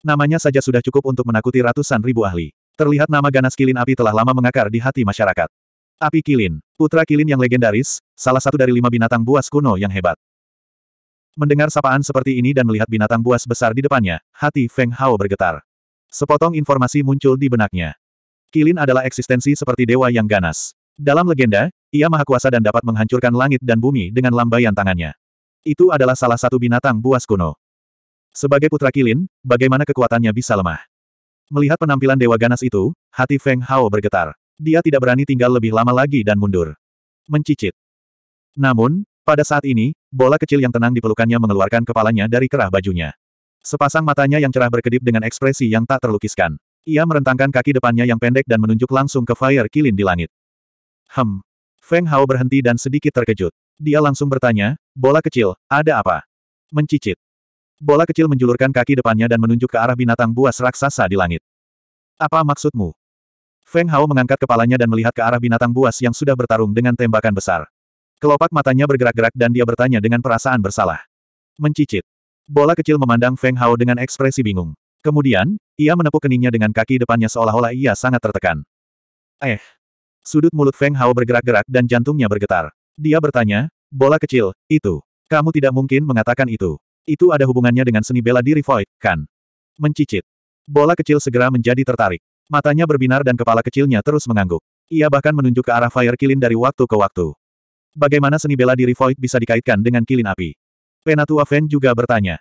Namanya saja sudah cukup untuk menakuti ratusan ribu ahli. Terlihat nama ganas kilin api telah lama mengakar di hati masyarakat. Api kilin, putra kilin yang legendaris, salah satu dari lima binatang buas kuno yang hebat. Mendengar sapaan seperti ini dan melihat binatang buas besar di depannya, hati Feng Hao bergetar. Sepotong informasi muncul di benaknya. Kilin adalah eksistensi seperti dewa yang ganas. Dalam legenda, ia maha kuasa dan dapat menghancurkan langit dan bumi dengan lambaian tangannya. Itu adalah salah satu binatang buas kuno. Sebagai putra kilin, bagaimana kekuatannya bisa lemah? Melihat penampilan Dewa Ganas itu, hati Feng Hao bergetar. Dia tidak berani tinggal lebih lama lagi dan mundur. Mencicit. Namun, pada saat ini, bola kecil yang tenang di pelukannya mengeluarkan kepalanya dari kerah bajunya. Sepasang matanya yang cerah berkedip dengan ekspresi yang tak terlukiskan. Ia merentangkan kaki depannya yang pendek dan menunjuk langsung ke Fire Kilin di langit. Hem, Feng Hao berhenti dan sedikit terkejut. Dia langsung bertanya, bola kecil, ada apa? Mencicit. Bola kecil menjulurkan kaki depannya dan menunjuk ke arah binatang buas raksasa di langit. Apa maksudmu? Feng Hao mengangkat kepalanya dan melihat ke arah binatang buas yang sudah bertarung dengan tembakan besar. Kelopak matanya bergerak-gerak dan dia bertanya dengan perasaan bersalah. Mencicit. Bola kecil memandang Feng Hao dengan ekspresi bingung. Kemudian, ia menepuk keningnya dengan kaki depannya seolah-olah ia sangat tertekan. Eh, Sudut mulut Feng Hao bergerak-gerak dan jantungnya bergetar. Dia bertanya, bola kecil, itu. Kamu tidak mungkin mengatakan itu. Itu ada hubungannya dengan seni bela diri Void, kan? Mencicit. Bola kecil segera menjadi tertarik. Matanya berbinar dan kepala kecilnya terus mengangguk. Ia bahkan menunjuk ke arah Fire Kilin dari waktu ke waktu. Bagaimana seni bela diri Void bisa dikaitkan dengan kilin api? Penatua Fen juga bertanya.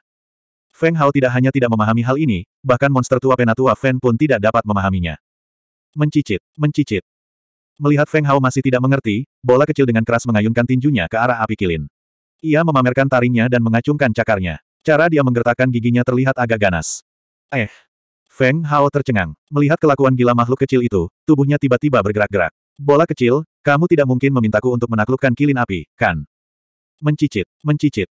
Feng Hao tidak hanya tidak memahami hal ini, bahkan monster tua Penatua Fen pun tidak dapat memahaminya. Mencicit, mencicit. Melihat Feng Hao masih tidak mengerti, bola kecil dengan keras mengayunkan tinjunya ke arah api kilin. Ia memamerkan taringnya dan mengacungkan cakarnya. Cara dia menggertakkan giginya terlihat agak ganas. Eh. Feng Hao tercengang. Melihat kelakuan gila makhluk kecil itu, tubuhnya tiba-tiba bergerak-gerak. Bola kecil, kamu tidak mungkin memintaku untuk menaklukkan kilin api, kan? Mencicit, mencicit.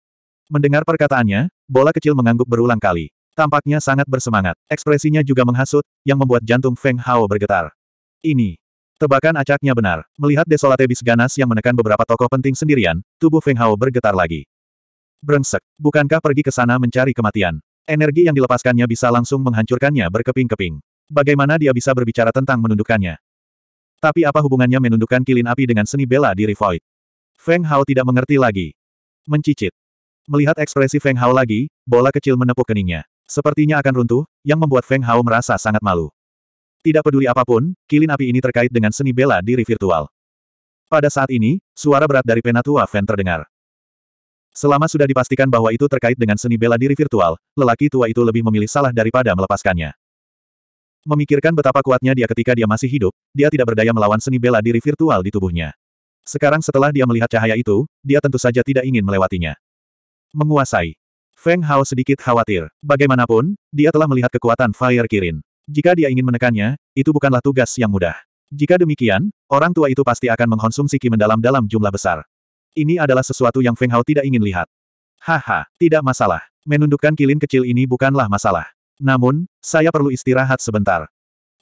Mendengar perkataannya, bola kecil mengangguk berulang kali. Tampaknya sangat bersemangat. Ekspresinya juga menghasut, yang membuat jantung Feng Hao bergetar. Ini, Tebakan acaknya benar. Melihat desolate bis ganas yang menekan beberapa tokoh penting sendirian, tubuh Feng Hao bergetar lagi. Brengsek, bukankah pergi ke sana mencari kematian? Energi yang dilepaskannya bisa langsung menghancurkannya berkeping-keping. Bagaimana dia bisa berbicara tentang menundukkannya? Tapi apa hubungannya menundukkan kilin api dengan seni bela diri Void? Feng Hao tidak mengerti lagi. Mencicit. Melihat ekspresi Feng Hao lagi, bola kecil menepuk keningnya. Sepertinya akan runtuh, yang membuat Feng Hao merasa sangat malu. Tidak peduli apapun, kilin api ini terkait dengan seni bela diri virtual. Pada saat ini, suara berat dari Penatua Feng terdengar. Selama sudah dipastikan bahwa itu terkait dengan seni bela diri virtual, lelaki tua itu lebih memilih salah daripada melepaskannya. Memikirkan betapa kuatnya dia ketika dia masih hidup, dia tidak berdaya melawan seni bela diri virtual di tubuhnya. Sekarang setelah dia melihat cahaya itu, dia tentu saja tidak ingin melewatinya. Menguasai. Feng Hao sedikit khawatir. Bagaimanapun, dia telah melihat kekuatan Fire Kirin. Jika dia ingin menekannya, itu bukanlah tugas yang mudah. Jika demikian, orang tua itu pasti akan mengkonsumsi ki mendalam dalam jumlah besar. Ini adalah sesuatu yang Feng Hao tidak ingin lihat. Haha, tidak masalah. Menundukkan kilin kecil ini bukanlah masalah. Namun, saya perlu istirahat sebentar.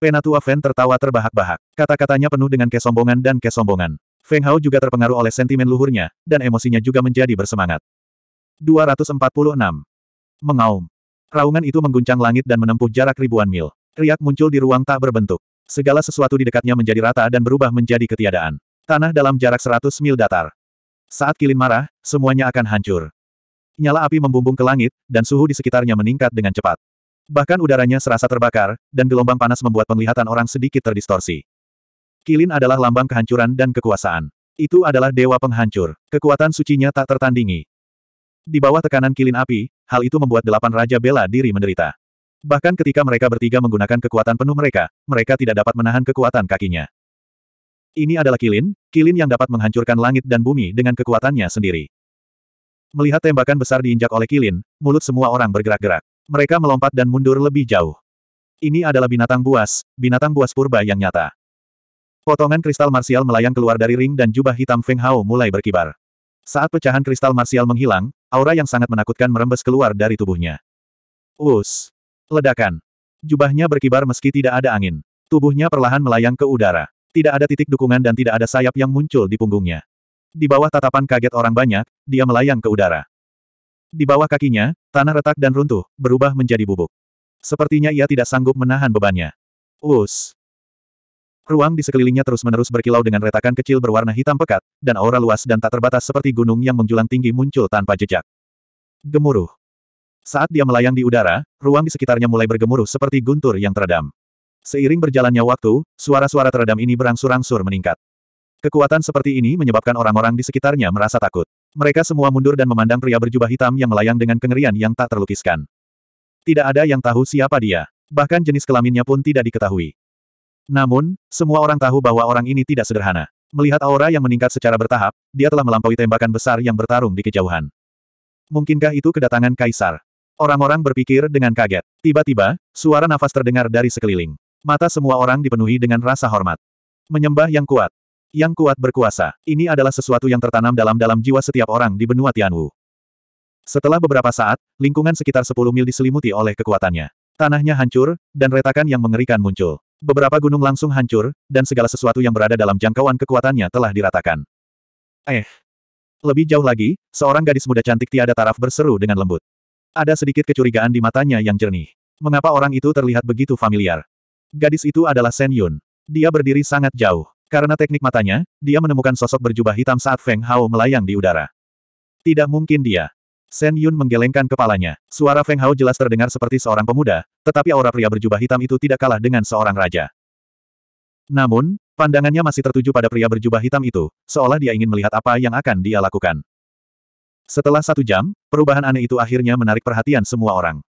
Penatua Feng tertawa terbahak-bahak. Kata-katanya penuh dengan kesombongan dan kesombongan. Feng Hao juga terpengaruh oleh sentimen luhurnya, dan emosinya juga menjadi bersemangat. 246. Mengaum. Raungan itu mengguncang langit dan menempuh jarak ribuan mil. Riak muncul di ruang tak berbentuk. Segala sesuatu di dekatnya menjadi rata dan berubah menjadi ketiadaan. Tanah dalam jarak 100 mil datar. Saat Kilin marah, semuanya akan hancur. Nyala api membumbung ke langit, dan suhu di sekitarnya meningkat dengan cepat. Bahkan udaranya serasa terbakar, dan gelombang panas membuat penglihatan orang sedikit terdistorsi. Kilin adalah lambang kehancuran dan kekuasaan. Itu adalah dewa penghancur. Kekuatan sucinya tak tertandingi. Di bawah tekanan kilin api, hal itu membuat delapan Raja Bela diri menderita. Bahkan ketika mereka bertiga menggunakan kekuatan penuh mereka, mereka tidak dapat menahan kekuatan kakinya. Ini adalah kilin, kilin yang dapat menghancurkan langit dan bumi dengan kekuatannya sendiri. Melihat tembakan besar diinjak oleh kilin, mulut semua orang bergerak-gerak. Mereka melompat dan mundur lebih jauh. Ini adalah binatang buas, binatang buas purba yang nyata. Potongan kristal marsial melayang keluar dari ring dan jubah hitam Feng Hao mulai berkibar. Saat pecahan kristal marsial menghilang, aura yang sangat menakutkan merembes keluar dari tubuhnya. Us! Ledakan. Jubahnya berkibar meski tidak ada angin. Tubuhnya perlahan melayang ke udara. Tidak ada titik dukungan dan tidak ada sayap yang muncul di punggungnya. Di bawah tatapan kaget orang banyak, dia melayang ke udara. Di bawah kakinya, tanah retak dan runtuh, berubah menjadi bubuk. Sepertinya ia tidak sanggup menahan bebannya. Us. Ruang di sekelilingnya terus-menerus berkilau dengan retakan kecil berwarna hitam pekat, dan aura luas dan tak terbatas seperti gunung yang menjulang tinggi muncul tanpa jejak. Gemuruh. Saat dia melayang di udara, ruang di sekitarnya mulai bergemuruh seperti guntur yang teredam. Seiring berjalannya waktu, suara-suara teredam ini berangsur-angsur meningkat. Kekuatan seperti ini menyebabkan orang-orang di sekitarnya merasa takut. Mereka semua mundur dan memandang pria berjubah hitam yang melayang dengan kengerian yang tak terlukiskan. Tidak ada yang tahu siapa dia. Bahkan jenis kelaminnya pun tidak diketahui. Namun, semua orang tahu bahwa orang ini tidak sederhana. Melihat aura yang meningkat secara bertahap, dia telah melampaui tembakan besar yang bertarung di kejauhan. Mungkinkah itu kedatangan Kaisar? Orang-orang berpikir dengan kaget. Tiba-tiba, suara nafas terdengar dari sekeliling. Mata semua orang dipenuhi dengan rasa hormat. Menyembah yang kuat. Yang kuat berkuasa. Ini adalah sesuatu yang tertanam dalam-dalam jiwa setiap orang di benua Tianwu. Setelah beberapa saat, lingkungan sekitar 10 mil diselimuti oleh kekuatannya. Tanahnya hancur, dan retakan yang mengerikan muncul. Beberapa gunung langsung hancur, dan segala sesuatu yang berada dalam jangkauan kekuatannya telah diratakan. Eh. Lebih jauh lagi, seorang gadis muda cantik tiada taraf berseru dengan lembut. Ada sedikit kecurigaan di matanya yang jernih. Mengapa orang itu terlihat begitu familiar? Gadis itu adalah Shen Yun. Dia berdiri sangat jauh. Karena teknik matanya, dia menemukan sosok berjubah hitam saat Feng Hao melayang di udara. Tidak mungkin dia. Shen Yun menggelengkan kepalanya. Suara Feng Hao jelas terdengar seperti seorang pemuda, tetapi aura pria berjubah hitam itu tidak kalah dengan seorang raja. Namun, pandangannya masih tertuju pada pria berjubah hitam itu, seolah dia ingin melihat apa yang akan dia lakukan. Setelah satu jam, perubahan aneh itu akhirnya menarik perhatian semua orang.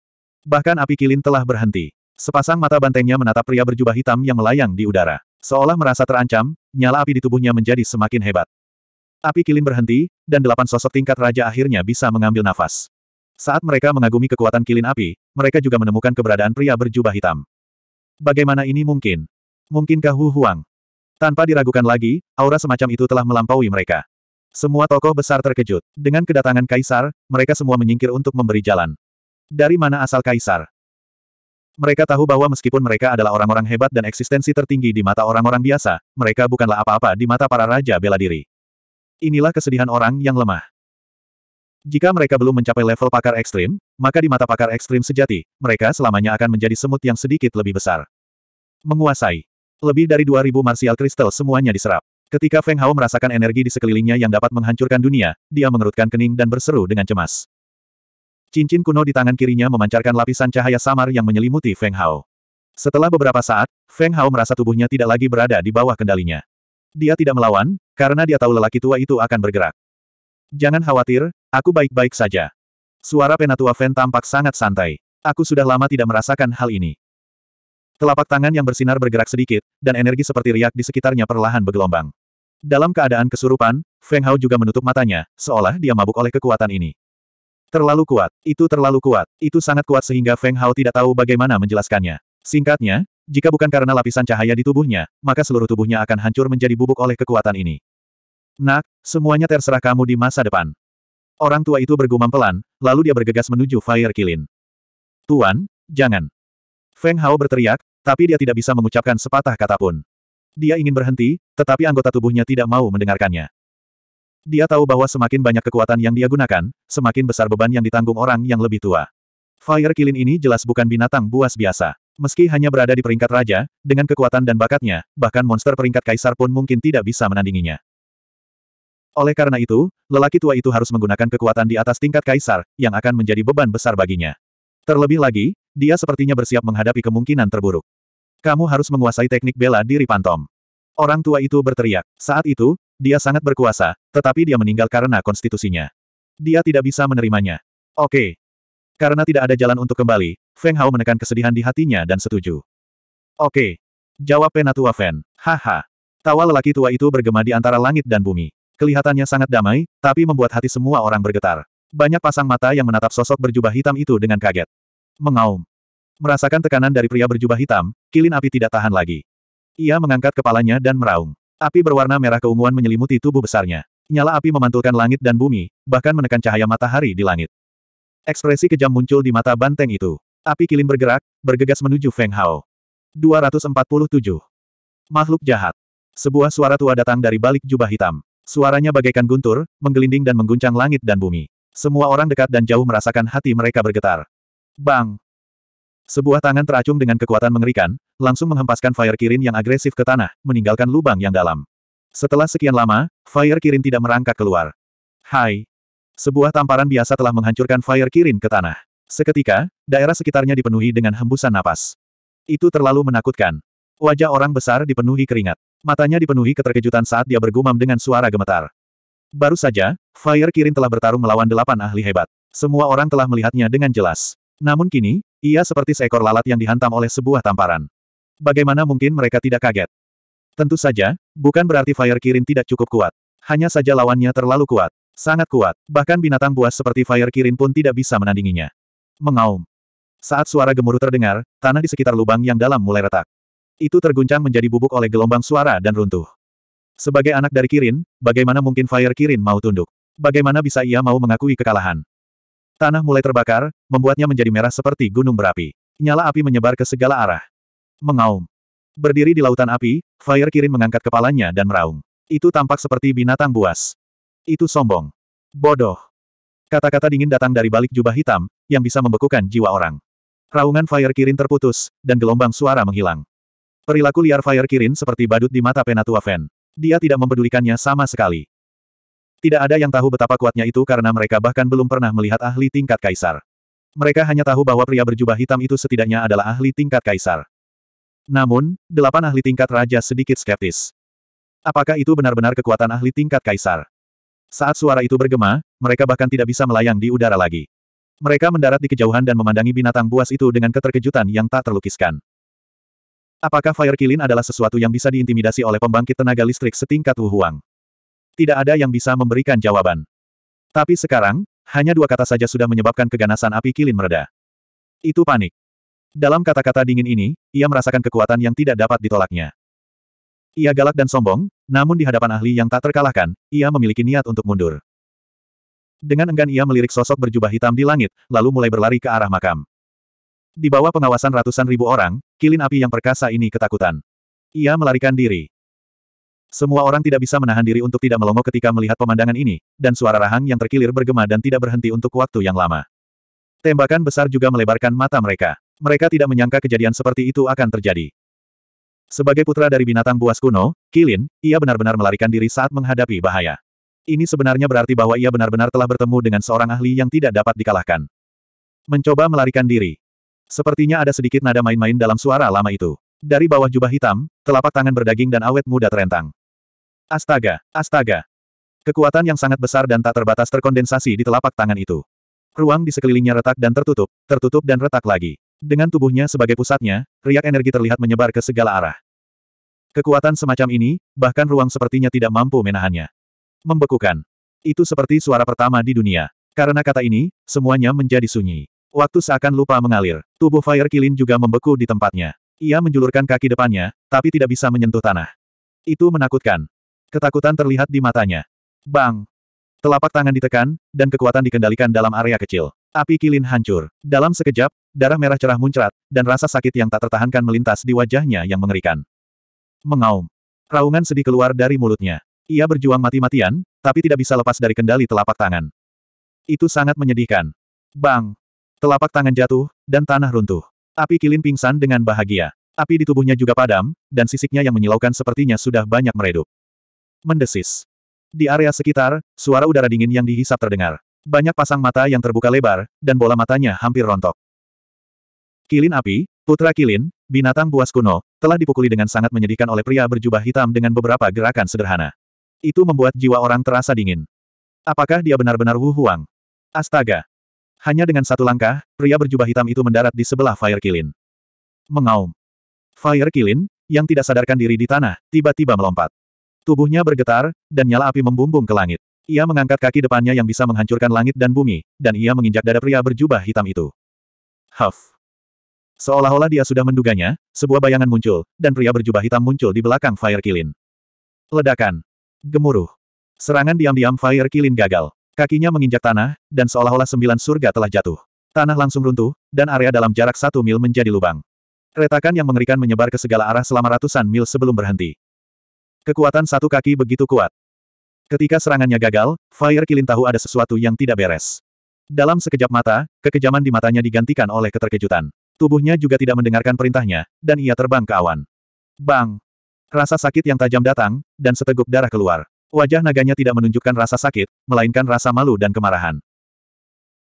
Bahkan api kilin telah berhenti. Sepasang mata bantengnya menatap pria berjubah hitam yang melayang di udara. Seolah merasa terancam, nyala api di tubuhnya menjadi semakin hebat. Api kilin berhenti, dan delapan sosok tingkat raja akhirnya bisa mengambil nafas. Saat mereka mengagumi kekuatan kilin api, mereka juga menemukan keberadaan pria berjubah hitam. Bagaimana ini mungkin? Mungkinkah Hu Huang? Tanpa diragukan lagi, aura semacam itu telah melampaui mereka. Semua tokoh besar terkejut. Dengan kedatangan Kaisar, mereka semua menyingkir untuk memberi jalan. Dari mana asal Kaisar? Mereka tahu bahwa meskipun mereka adalah orang-orang hebat dan eksistensi tertinggi di mata orang-orang biasa, mereka bukanlah apa-apa di mata para raja bela diri. Inilah kesedihan orang yang lemah. Jika mereka belum mencapai level pakar ekstrim, maka di mata pakar ekstrim sejati, mereka selamanya akan menjadi semut yang sedikit lebih besar. Menguasai. Lebih dari 2000 martial kristal semuanya diserap. Ketika Feng Hao merasakan energi di sekelilingnya yang dapat menghancurkan dunia, dia mengerutkan kening dan berseru dengan cemas. Cincin kuno di tangan kirinya memancarkan lapisan cahaya samar yang menyelimuti Feng Hao. Setelah beberapa saat, Feng Hao merasa tubuhnya tidak lagi berada di bawah kendalinya. Dia tidak melawan, karena dia tahu lelaki tua itu akan bergerak. Jangan khawatir, aku baik-baik saja. Suara penatua Feng tampak sangat santai. Aku sudah lama tidak merasakan hal ini. Telapak tangan yang bersinar bergerak sedikit, dan energi seperti riak di sekitarnya perlahan bergelombang. Dalam keadaan kesurupan, Feng Hao juga menutup matanya, seolah dia mabuk oleh kekuatan ini. Terlalu kuat, itu terlalu kuat, itu sangat kuat sehingga Feng Hao tidak tahu bagaimana menjelaskannya. Singkatnya, jika bukan karena lapisan cahaya di tubuhnya, maka seluruh tubuhnya akan hancur menjadi bubuk oleh kekuatan ini. Nak, semuanya terserah kamu di masa depan. Orang tua itu bergumam pelan, lalu dia bergegas menuju Fire Kilin. Tuan, jangan. Feng Hao berteriak, tapi dia tidak bisa mengucapkan sepatah kata pun. Dia ingin berhenti, tetapi anggota tubuhnya tidak mau mendengarkannya. Dia tahu bahwa semakin banyak kekuatan yang dia gunakan, semakin besar beban yang ditanggung orang yang lebih tua. Fire Kilin ini jelas bukan binatang buas biasa. Meski hanya berada di peringkat raja, dengan kekuatan dan bakatnya, bahkan monster peringkat kaisar pun mungkin tidak bisa menandinginya. Oleh karena itu, lelaki tua itu harus menggunakan kekuatan di atas tingkat kaisar, yang akan menjadi beban besar baginya. Terlebih lagi, dia sepertinya bersiap menghadapi kemungkinan terburuk. Kamu harus menguasai teknik bela diri pantom. Orang tua itu berteriak. Saat itu, dia sangat berkuasa, tetapi dia meninggal karena konstitusinya. Dia tidak bisa menerimanya. Oke. Karena tidak ada jalan untuk kembali, Feng Hao menekan kesedihan di hatinya dan setuju. Oke. Jawab penatua Fen. Haha. Tawa lelaki tua itu bergema di antara langit dan bumi. Kelihatannya sangat damai, tapi membuat hati semua orang bergetar. Banyak pasang mata yang menatap sosok berjubah hitam itu dengan kaget. Mengaum. Merasakan tekanan dari pria berjubah hitam, kilin api tidak tahan lagi. Ia mengangkat kepalanya dan meraung. Api berwarna merah keunguan menyelimuti tubuh besarnya. Nyala api memantulkan langit dan bumi, bahkan menekan cahaya matahari di langit. Ekspresi kejam muncul di mata banteng itu. Api kilin bergerak, bergegas menuju Feng Hao. 247. Makhluk jahat. Sebuah suara tua datang dari balik jubah hitam. Suaranya bagaikan guntur, menggelinding dan mengguncang langit dan bumi. Semua orang dekat dan jauh merasakan hati mereka bergetar. Bang! Sebuah tangan teracung dengan kekuatan mengerikan, langsung menghempaskan Fire Kirin yang agresif ke tanah, meninggalkan lubang yang dalam. Setelah sekian lama, Fire Kirin tidak merangkak keluar. Hai! Sebuah tamparan biasa telah menghancurkan Fire Kirin ke tanah. Seketika, daerah sekitarnya dipenuhi dengan hembusan napas. Itu terlalu menakutkan. Wajah orang besar dipenuhi keringat. Matanya dipenuhi keterkejutan saat dia bergumam dengan suara gemetar. Baru saja, Fire Kirin telah bertarung melawan delapan ahli hebat. Semua orang telah melihatnya dengan jelas. Namun kini, ia seperti seekor lalat yang dihantam oleh sebuah tamparan. Bagaimana mungkin mereka tidak kaget? Tentu saja, bukan berarti Fire Kirin tidak cukup kuat. Hanya saja lawannya terlalu kuat. Sangat kuat, bahkan binatang buas seperti Fire Kirin pun tidak bisa menandinginya. Mengaum. Saat suara gemuruh terdengar, tanah di sekitar lubang yang dalam mulai retak. Itu terguncang menjadi bubuk oleh gelombang suara dan runtuh. Sebagai anak dari Kirin, bagaimana mungkin Fire Kirin mau tunduk? Bagaimana bisa ia mau mengakui kekalahan? Tanah mulai terbakar, membuatnya menjadi merah seperti gunung berapi. Nyala api menyebar ke segala arah. Mengaum. Berdiri di lautan api, Fire Kirin mengangkat kepalanya dan meraung. Itu tampak seperti binatang buas. Itu sombong. Bodoh. Kata-kata dingin datang dari balik jubah hitam, yang bisa membekukan jiwa orang. Raungan Fire Kirin terputus, dan gelombang suara menghilang. Perilaku liar Fire Kirin seperti badut di mata Penatua Fen. Dia tidak mempedulikannya sama sekali. Tidak ada yang tahu betapa kuatnya itu karena mereka bahkan belum pernah melihat ahli tingkat kaisar. Mereka hanya tahu bahwa pria berjubah hitam itu setidaknya adalah ahli tingkat kaisar. Namun, delapan ahli tingkat raja sedikit skeptis. Apakah itu benar-benar kekuatan ahli tingkat kaisar? Saat suara itu bergema, mereka bahkan tidak bisa melayang di udara lagi. Mereka mendarat di kejauhan dan memandangi binatang buas itu dengan keterkejutan yang tak terlukiskan. Apakah Fire Kilin adalah sesuatu yang bisa diintimidasi oleh pembangkit tenaga listrik setingkat Wu Huang? Tidak ada yang bisa memberikan jawaban. Tapi sekarang, hanya dua kata saja sudah menyebabkan keganasan api kilin mereda. Itu panik. Dalam kata-kata dingin ini, ia merasakan kekuatan yang tidak dapat ditolaknya. Ia galak dan sombong, namun di hadapan ahli yang tak terkalahkan, ia memiliki niat untuk mundur. Dengan enggan ia melirik sosok berjubah hitam di langit, lalu mulai berlari ke arah makam. Di bawah pengawasan ratusan ribu orang, kilin api yang perkasa ini ketakutan. Ia melarikan diri. Semua orang tidak bisa menahan diri untuk tidak melongo ketika melihat pemandangan ini, dan suara rahang yang terkilir bergema dan tidak berhenti untuk waktu yang lama. Tembakan besar juga melebarkan mata mereka. Mereka tidak menyangka kejadian seperti itu akan terjadi. Sebagai putra dari binatang buas kuno, Kilin, ia benar-benar melarikan diri saat menghadapi bahaya. Ini sebenarnya berarti bahwa ia benar-benar telah bertemu dengan seorang ahli yang tidak dapat dikalahkan. Mencoba melarikan diri. Sepertinya ada sedikit nada main-main dalam suara lama itu. Dari bawah jubah hitam, telapak tangan berdaging dan awet muda terentang. Astaga, astaga. Kekuatan yang sangat besar dan tak terbatas terkondensasi di telapak tangan itu. Ruang di sekelilingnya retak dan tertutup, tertutup dan retak lagi. Dengan tubuhnya sebagai pusatnya, riak energi terlihat menyebar ke segala arah. Kekuatan semacam ini, bahkan ruang sepertinya tidak mampu menahannya. Membekukan. Itu seperti suara pertama di dunia. Karena kata ini, semuanya menjadi sunyi. Waktu seakan lupa mengalir. Tubuh Fire Kilin juga membeku di tempatnya. Ia menjulurkan kaki depannya, tapi tidak bisa menyentuh tanah. Itu menakutkan. Ketakutan terlihat di matanya. Bang! Telapak tangan ditekan, dan kekuatan dikendalikan dalam area kecil. Api kilin hancur. Dalam sekejap, darah merah cerah muncrat, dan rasa sakit yang tak tertahankan melintas di wajahnya yang mengerikan. Mengaum. Raungan sedih keluar dari mulutnya. Ia berjuang mati-matian, tapi tidak bisa lepas dari kendali telapak tangan. Itu sangat menyedihkan. Bang! Telapak tangan jatuh, dan tanah runtuh. Api kilin pingsan dengan bahagia. Api di tubuhnya juga padam, dan sisiknya yang menyilaukan sepertinya sudah banyak meredup mendesis. Di area sekitar, suara udara dingin yang dihisap terdengar. Banyak pasang mata yang terbuka lebar, dan bola matanya hampir rontok. Kilin api, putra kilin, binatang buas kuno, telah dipukuli dengan sangat menyedihkan oleh pria berjubah hitam dengan beberapa gerakan sederhana. Itu membuat jiwa orang terasa dingin. Apakah dia benar-benar Wu Huang? Astaga! Hanya dengan satu langkah, pria berjubah hitam itu mendarat di sebelah Fire Kilin. Mengaum. Fire Kilin, yang tidak sadarkan diri di tanah, tiba-tiba melompat. Tubuhnya bergetar, dan nyala api membumbung ke langit. Ia mengangkat kaki depannya yang bisa menghancurkan langit dan bumi, dan ia menginjak dada pria berjubah hitam itu. Huff. Seolah-olah dia sudah menduganya, sebuah bayangan muncul, dan pria berjubah hitam muncul di belakang Fire Kilin. Ledakan. Gemuruh. Serangan diam-diam Fire Kilin gagal. Kakinya menginjak tanah, dan seolah-olah sembilan surga telah jatuh. Tanah langsung runtuh, dan area dalam jarak satu mil menjadi lubang. Retakan yang mengerikan menyebar ke segala arah selama ratusan mil sebelum berhenti. Kekuatan satu kaki begitu kuat. Ketika serangannya gagal, Fire Kilin tahu ada sesuatu yang tidak beres. Dalam sekejap mata, kekejaman di matanya digantikan oleh keterkejutan. Tubuhnya juga tidak mendengarkan perintahnya, dan ia terbang ke awan. Bang! Rasa sakit yang tajam datang, dan seteguk darah keluar. Wajah naganya tidak menunjukkan rasa sakit, melainkan rasa malu dan kemarahan.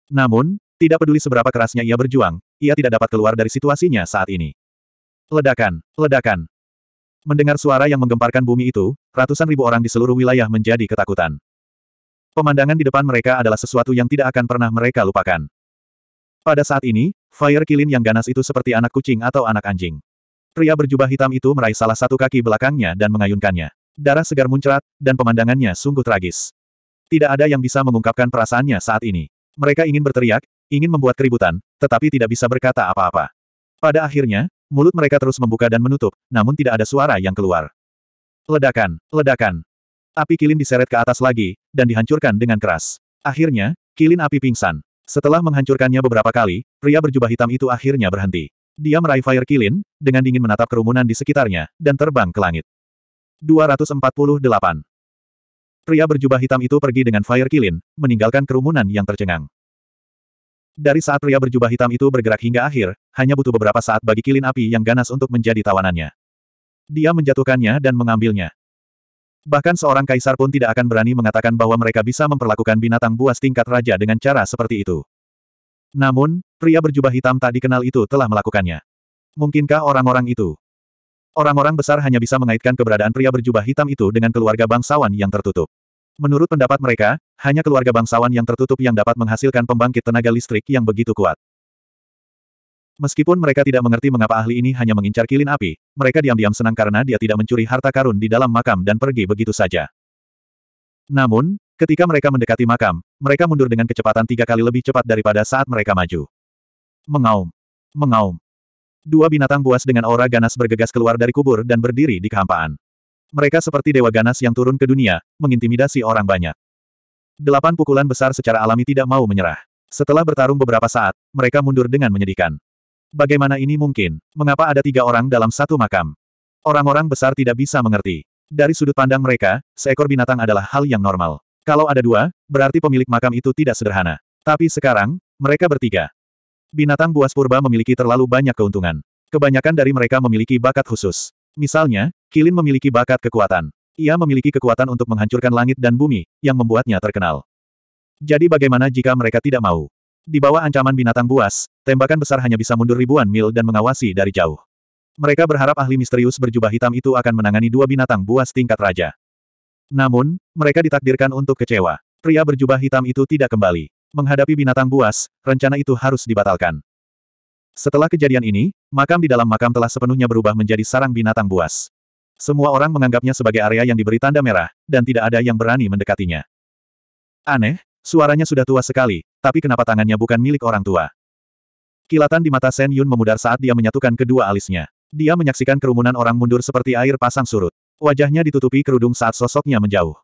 Namun, tidak peduli seberapa kerasnya ia berjuang, ia tidak dapat keluar dari situasinya saat ini. Ledakan, ledakan, Mendengar suara yang menggemparkan bumi itu, ratusan ribu orang di seluruh wilayah menjadi ketakutan. Pemandangan di depan mereka adalah sesuatu yang tidak akan pernah mereka lupakan. Pada saat ini, Fire Kilin yang ganas itu seperti anak kucing atau anak anjing. Pria berjubah hitam itu meraih salah satu kaki belakangnya dan mengayunkannya. Darah segar muncrat, dan pemandangannya sungguh tragis. Tidak ada yang bisa mengungkapkan perasaannya saat ini. Mereka ingin berteriak, ingin membuat keributan, tetapi tidak bisa berkata apa-apa. Pada akhirnya, Mulut mereka terus membuka dan menutup, namun tidak ada suara yang keluar. Ledakan, ledakan. Api kilin diseret ke atas lagi, dan dihancurkan dengan keras. Akhirnya, kilin api pingsan. Setelah menghancurkannya beberapa kali, pria berjubah hitam itu akhirnya berhenti. Dia meraih fire kilin, dengan dingin menatap kerumunan di sekitarnya, dan terbang ke langit. 248. Pria berjubah hitam itu pergi dengan fire kilin, meninggalkan kerumunan yang tercengang. Dari saat pria berjubah hitam itu bergerak hingga akhir, hanya butuh beberapa saat bagi kilin api yang ganas untuk menjadi tawanannya. Dia menjatuhkannya dan mengambilnya. Bahkan seorang kaisar pun tidak akan berani mengatakan bahwa mereka bisa memperlakukan binatang buas tingkat raja dengan cara seperti itu. Namun, pria berjubah hitam tak dikenal itu telah melakukannya. Mungkinkah orang-orang itu? Orang-orang besar hanya bisa mengaitkan keberadaan pria berjubah hitam itu dengan keluarga bangsawan yang tertutup. Menurut pendapat mereka, hanya keluarga bangsawan yang tertutup yang dapat menghasilkan pembangkit tenaga listrik yang begitu kuat. Meskipun mereka tidak mengerti mengapa ahli ini hanya mengincar kilin api, mereka diam-diam senang karena dia tidak mencuri harta karun di dalam makam dan pergi begitu saja. Namun, ketika mereka mendekati makam, mereka mundur dengan kecepatan tiga kali lebih cepat daripada saat mereka maju. Mengaum. Mengaum. Dua binatang buas dengan aura ganas bergegas keluar dari kubur dan berdiri di kehampaan. Mereka seperti dewa ganas yang turun ke dunia, mengintimidasi orang banyak. Delapan pukulan besar secara alami tidak mau menyerah. Setelah bertarung beberapa saat, mereka mundur dengan menyedihkan. Bagaimana ini mungkin? Mengapa ada tiga orang dalam satu makam? Orang-orang besar tidak bisa mengerti. Dari sudut pandang mereka, seekor binatang adalah hal yang normal. Kalau ada dua, berarti pemilik makam itu tidak sederhana. Tapi sekarang, mereka bertiga. Binatang buas purba memiliki terlalu banyak keuntungan. Kebanyakan dari mereka memiliki bakat khusus. Misalnya, Kilin memiliki bakat kekuatan. Ia memiliki kekuatan untuk menghancurkan langit dan bumi, yang membuatnya terkenal. Jadi bagaimana jika mereka tidak mau? Di bawah ancaman binatang buas, tembakan besar hanya bisa mundur ribuan mil dan mengawasi dari jauh. Mereka berharap ahli misterius berjubah hitam itu akan menangani dua binatang buas tingkat raja. Namun, mereka ditakdirkan untuk kecewa. Pria berjubah hitam itu tidak kembali. Menghadapi binatang buas, rencana itu harus dibatalkan. Setelah kejadian ini, makam di dalam makam telah sepenuhnya berubah menjadi sarang binatang buas. Semua orang menganggapnya sebagai area yang diberi tanda merah, dan tidak ada yang berani mendekatinya. Aneh, suaranya sudah tua sekali, tapi kenapa tangannya bukan milik orang tua? Kilatan di mata Sen Yun memudar saat dia menyatukan kedua alisnya. Dia menyaksikan kerumunan orang mundur seperti air pasang surut. Wajahnya ditutupi kerudung saat sosoknya menjauh.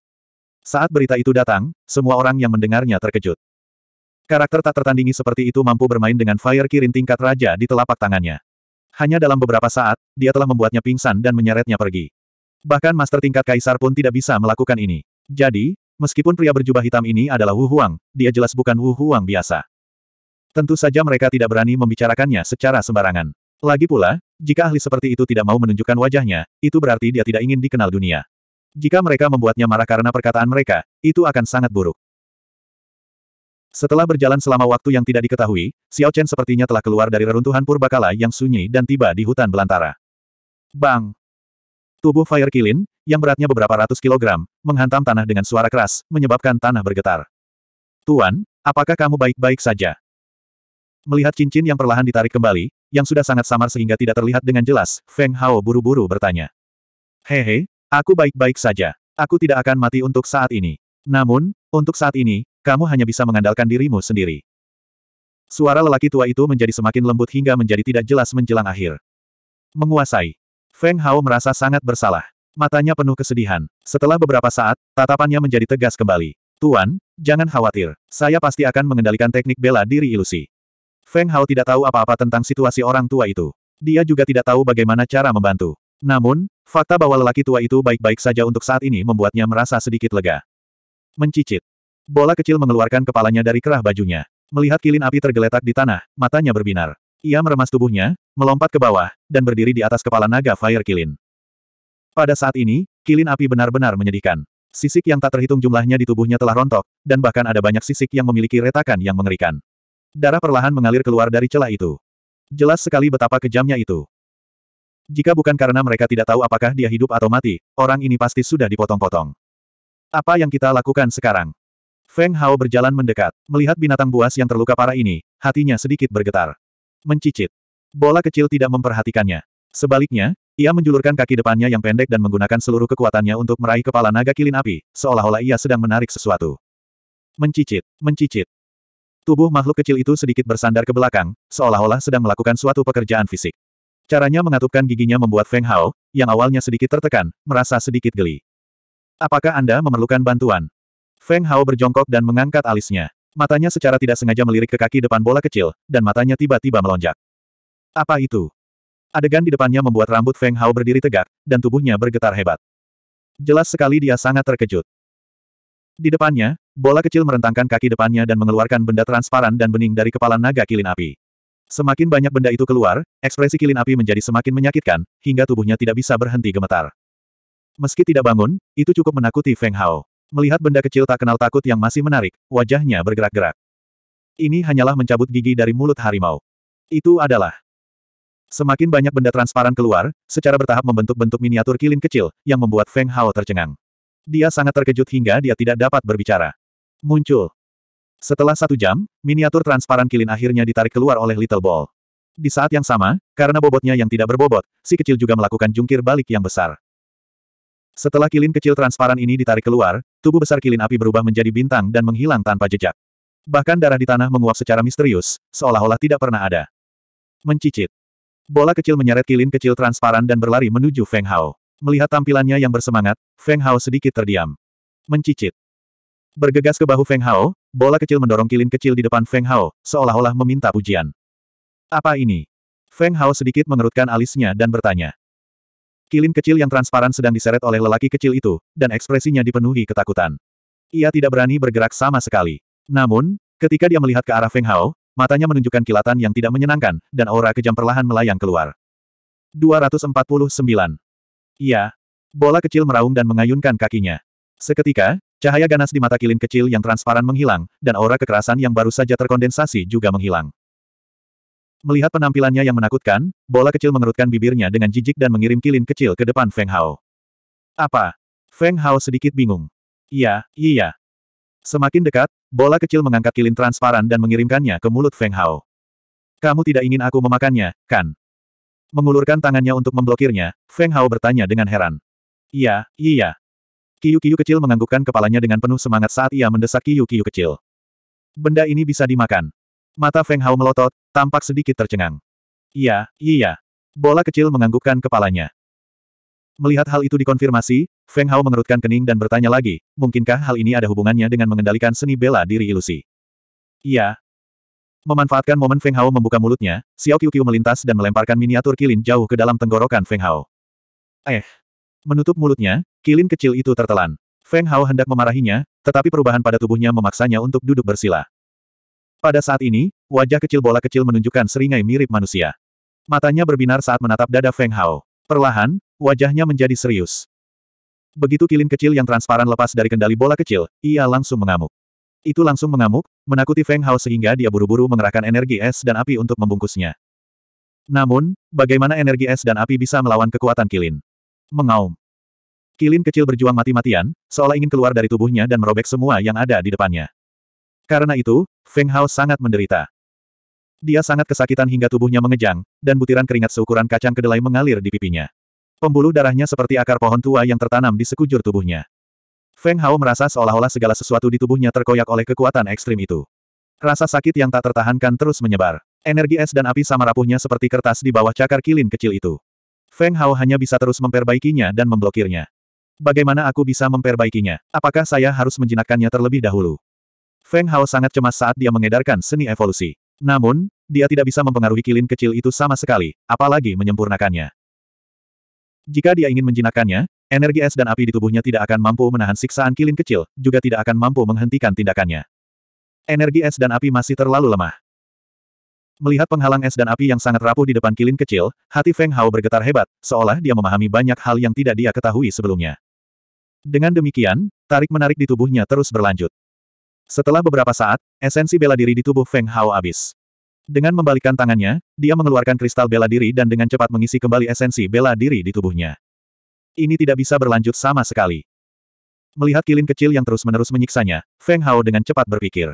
Saat berita itu datang, semua orang yang mendengarnya terkejut. Karakter tak tertandingi seperti itu mampu bermain dengan Fire Kirin tingkat raja di telapak tangannya. Hanya dalam beberapa saat, dia telah membuatnya pingsan dan menyeretnya pergi. Bahkan master tingkat kaisar pun tidak bisa melakukan ini. Jadi, meskipun pria berjubah hitam ini adalah Wu Huang, dia jelas bukan Wu Huang biasa. Tentu saja mereka tidak berani membicarakannya secara sembarangan. Lagi pula, jika ahli seperti itu tidak mau menunjukkan wajahnya, itu berarti dia tidak ingin dikenal dunia. Jika mereka membuatnya marah karena perkataan mereka, itu akan sangat buruk. Setelah berjalan selama waktu yang tidak diketahui, Xiao Chen sepertinya telah keluar dari reruntuhan purbakala yang sunyi dan tiba di hutan belantara. Bang! Tubuh Fire Kilin, yang beratnya beberapa ratus kilogram, menghantam tanah dengan suara keras, menyebabkan tanah bergetar. Tuan, apakah kamu baik-baik saja? Melihat cincin yang perlahan ditarik kembali, yang sudah sangat samar sehingga tidak terlihat dengan jelas, Feng Hao buru-buru bertanya. Hehe, aku baik-baik saja. Aku tidak akan mati untuk saat ini. Namun, untuk saat ini, kamu hanya bisa mengandalkan dirimu sendiri. Suara lelaki tua itu menjadi semakin lembut hingga menjadi tidak jelas menjelang akhir. Menguasai. Feng Hao merasa sangat bersalah. Matanya penuh kesedihan. Setelah beberapa saat, tatapannya menjadi tegas kembali. Tuan, jangan khawatir. Saya pasti akan mengendalikan teknik bela diri ilusi. Feng Hao tidak tahu apa-apa tentang situasi orang tua itu. Dia juga tidak tahu bagaimana cara membantu. Namun, fakta bahwa lelaki tua itu baik-baik saja untuk saat ini membuatnya merasa sedikit lega. Mencicit. Bola kecil mengeluarkan kepalanya dari kerah bajunya. Melihat kilin api tergeletak di tanah, matanya berbinar. Ia meremas tubuhnya, melompat ke bawah, dan berdiri di atas kepala naga Fire Kilin. Pada saat ini, kilin api benar-benar menyedihkan. Sisik yang tak terhitung jumlahnya di tubuhnya telah rontok, dan bahkan ada banyak sisik yang memiliki retakan yang mengerikan. Darah perlahan mengalir keluar dari celah itu. Jelas sekali betapa kejamnya itu. Jika bukan karena mereka tidak tahu apakah dia hidup atau mati, orang ini pasti sudah dipotong-potong. Apa yang kita lakukan sekarang? Feng Hao berjalan mendekat. Melihat binatang buas yang terluka parah ini, hatinya sedikit bergetar. Mencicit. Bola kecil tidak memperhatikannya. Sebaliknya, ia menjulurkan kaki depannya yang pendek dan menggunakan seluruh kekuatannya untuk meraih kepala naga kilin api, seolah-olah ia sedang menarik sesuatu. Mencicit, mencicit. Tubuh makhluk kecil itu sedikit bersandar ke belakang, seolah-olah sedang melakukan suatu pekerjaan fisik. Caranya mengatupkan giginya membuat Feng Hao, yang awalnya sedikit tertekan, merasa sedikit geli. Apakah Anda memerlukan bantuan? Feng Hao berjongkok dan mengangkat alisnya. Matanya secara tidak sengaja melirik ke kaki depan bola kecil, dan matanya tiba-tiba melonjak. Apa itu? Adegan di depannya membuat rambut Feng Hao berdiri tegak, dan tubuhnya bergetar hebat. Jelas sekali dia sangat terkejut. Di depannya, bola kecil merentangkan kaki depannya dan mengeluarkan benda transparan dan bening dari kepala naga kilin api. Semakin banyak benda itu keluar, ekspresi kilin api menjadi semakin menyakitkan, hingga tubuhnya tidak bisa berhenti gemetar. Meski tidak bangun, itu cukup menakuti Feng Hao. Melihat benda kecil tak kenal takut yang masih menarik, wajahnya bergerak-gerak. Ini hanyalah mencabut gigi dari mulut harimau. Itu adalah Semakin banyak benda transparan keluar, secara bertahap membentuk bentuk miniatur kilin kecil, yang membuat Feng Hao tercengang. Dia sangat terkejut hingga dia tidak dapat berbicara. Muncul. Setelah satu jam, miniatur transparan kilin akhirnya ditarik keluar oleh Little Ball. Di saat yang sama, karena bobotnya yang tidak berbobot, si kecil juga melakukan jungkir balik yang besar. Setelah kilin kecil transparan ini ditarik keluar, tubuh besar kilin api berubah menjadi bintang dan menghilang tanpa jejak. Bahkan darah di tanah menguap secara misterius, seolah-olah tidak pernah ada. Mencicit. Bola kecil menyeret kilin kecil transparan dan berlari menuju Feng Hao. Melihat tampilannya yang bersemangat, Feng Hao sedikit terdiam. Mencicit. Bergegas ke bahu Feng Hao, bola kecil mendorong kilin kecil di depan Feng Hao, seolah-olah meminta pujian. Apa ini? Feng Hao sedikit mengerutkan alisnya dan bertanya. Kilin kecil yang transparan sedang diseret oleh lelaki kecil itu, dan ekspresinya dipenuhi ketakutan. Ia tidak berani bergerak sama sekali. Namun, ketika dia melihat ke arah Feng Hao, matanya menunjukkan kilatan yang tidak menyenangkan, dan aura kejam perlahan melayang keluar. 249. Iya. Bola kecil meraung dan mengayunkan kakinya. Seketika, cahaya ganas di mata kilin kecil yang transparan menghilang, dan aura kekerasan yang baru saja terkondensasi juga menghilang. Melihat penampilannya yang menakutkan, bola kecil mengerutkan bibirnya dengan jijik dan mengirim kilin kecil ke depan Feng Hao. Apa? Feng Hao sedikit bingung. Iya, iya. Semakin dekat, bola kecil mengangkat kilin transparan dan mengirimkannya ke mulut Feng Hao. Kamu tidak ingin aku memakannya, kan? Mengulurkan tangannya untuk memblokirnya, Feng Hao bertanya dengan heran. Iya, iya. Kiyu-kiyu kecil menganggukkan kepalanya dengan penuh semangat saat ia mendesak kiyu-kiyu kecil. Benda ini bisa dimakan. Mata Feng Hao melotot, tampak sedikit tercengang. Iya, iya. Bola kecil menganggukkan kepalanya. Melihat hal itu dikonfirmasi, Feng Hao mengerutkan kening dan bertanya lagi, mungkinkah hal ini ada hubungannya dengan mengendalikan seni bela diri ilusi? Iya. Memanfaatkan momen Feng Hao membuka mulutnya, Xiao Qiu melintas dan melemparkan miniatur kilin jauh ke dalam tenggorokan Feng Hao. Eh. Menutup mulutnya, kilin kecil itu tertelan. Feng Hao hendak memarahinya, tetapi perubahan pada tubuhnya memaksanya untuk duduk bersila. Pada saat ini, wajah kecil bola kecil menunjukkan seringai mirip manusia. Matanya berbinar saat menatap dada Feng Hao. Perlahan, wajahnya menjadi serius. Begitu kilin kecil yang transparan lepas dari kendali bola kecil, ia langsung mengamuk. Itu langsung mengamuk, menakuti Feng Hao sehingga dia buru-buru mengerahkan energi es dan api untuk membungkusnya. Namun, bagaimana energi es dan api bisa melawan kekuatan kilin? Mengaum. Kilin kecil berjuang mati-matian, seolah ingin keluar dari tubuhnya dan merobek semua yang ada di depannya. Karena itu, Feng Hao sangat menderita. Dia sangat kesakitan hingga tubuhnya mengejang, dan butiran keringat seukuran kacang kedelai mengalir di pipinya. Pembuluh darahnya seperti akar pohon tua yang tertanam di sekujur tubuhnya. Feng Hao merasa seolah-olah segala sesuatu di tubuhnya terkoyak oleh kekuatan ekstrim itu. Rasa sakit yang tak tertahankan terus menyebar. Energi es dan api sama rapuhnya seperti kertas di bawah cakar kilin kecil itu. Feng Hao hanya bisa terus memperbaikinya dan memblokirnya. Bagaimana aku bisa memperbaikinya? Apakah saya harus menjinakkannya terlebih dahulu? Feng Hao sangat cemas saat dia mengedarkan seni evolusi. Namun, dia tidak bisa mempengaruhi kilin kecil itu sama sekali, apalagi menyempurnakannya. Jika dia ingin menjinakkannya, energi es dan api di tubuhnya tidak akan mampu menahan siksaan kilin kecil, juga tidak akan mampu menghentikan tindakannya. Energi es dan api masih terlalu lemah. Melihat penghalang es dan api yang sangat rapuh di depan kilin kecil, hati Feng Hao bergetar hebat, seolah dia memahami banyak hal yang tidak dia ketahui sebelumnya. Dengan demikian, tarik-menarik di tubuhnya terus berlanjut. Setelah beberapa saat, esensi bela diri di tubuh Feng Hao habis. Dengan membalikkan tangannya, dia mengeluarkan kristal bela diri dan dengan cepat mengisi kembali esensi bela diri di tubuhnya. Ini tidak bisa berlanjut sama sekali. Melihat kilin kecil yang terus-menerus menyiksanya, Feng Hao dengan cepat berpikir.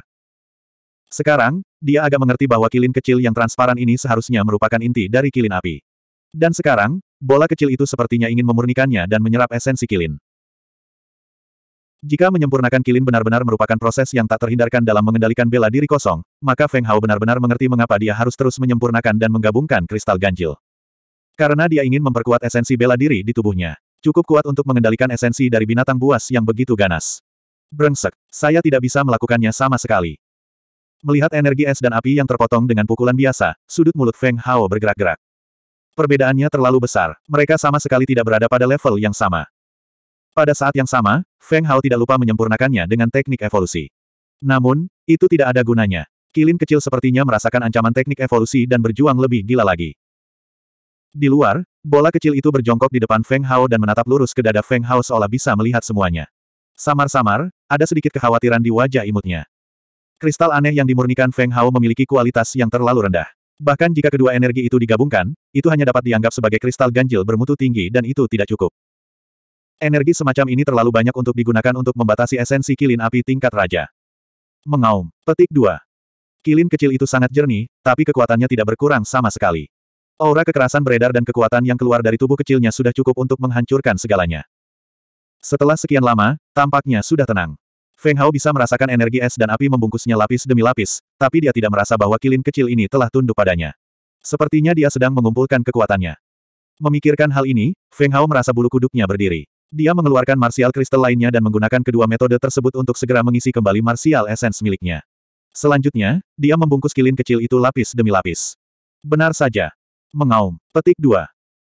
Sekarang, dia agak mengerti bahwa kilin kecil yang transparan ini seharusnya merupakan inti dari kilin api. Dan sekarang, bola kecil itu sepertinya ingin memurnikannya dan menyerap esensi kilin. Jika menyempurnakan kilin benar-benar merupakan proses yang tak terhindarkan dalam mengendalikan bela diri kosong, maka Feng Hao benar-benar mengerti mengapa dia harus terus menyempurnakan dan menggabungkan kristal ganjil. Karena dia ingin memperkuat esensi bela diri di tubuhnya. Cukup kuat untuk mengendalikan esensi dari binatang buas yang begitu ganas. Brengsek, saya tidak bisa melakukannya sama sekali. Melihat energi es dan api yang terpotong dengan pukulan biasa, sudut mulut Feng Hao bergerak-gerak. Perbedaannya terlalu besar, mereka sama sekali tidak berada pada level yang sama. Pada saat yang sama, Feng Hao tidak lupa menyempurnakannya dengan teknik evolusi. Namun, itu tidak ada gunanya. Kilin kecil sepertinya merasakan ancaman teknik evolusi dan berjuang lebih gila lagi. Di luar, bola kecil itu berjongkok di depan Feng Hao dan menatap lurus ke dada Feng Hao seolah bisa melihat semuanya. Samar-samar, ada sedikit kekhawatiran di wajah imutnya. Kristal aneh yang dimurnikan Feng Hao memiliki kualitas yang terlalu rendah. Bahkan jika kedua energi itu digabungkan, itu hanya dapat dianggap sebagai kristal ganjil bermutu tinggi dan itu tidak cukup. Energi semacam ini terlalu banyak untuk digunakan untuk membatasi esensi kilin api tingkat raja. Mengaum. Petik 2. Kilin kecil itu sangat jernih, tapi kekuatannya tidak berkurang sama sekali. Aura kekerasan beredar dan kekuatan yang keluar dari tubuh kecilnya sudah cukup untuk menghancurkan segalanya. Setelah sekian lama, tampaknya sudah tenang. Feng Hao bisa merasakan energi es dan api membungkusnya lapis demi lapis, tapi dia tidak merasa bahwa kilin kecil ini telah tunduk padanya. Sepertinya dia sedang mengumpulkan kekuatannya. Memikirkan hal ini, Feng Hao merasa bulu kuduknya berdiri. Dia mengeluarkan martial kristal lainnya dan menggunakan kedua metode tersebut untuk segera mengisi kembali martial essence miliknya. Selanjutnya, dia membungkus kilin kecil itu lapis demi lapis. Benar saja. Mengaum. Petik 2.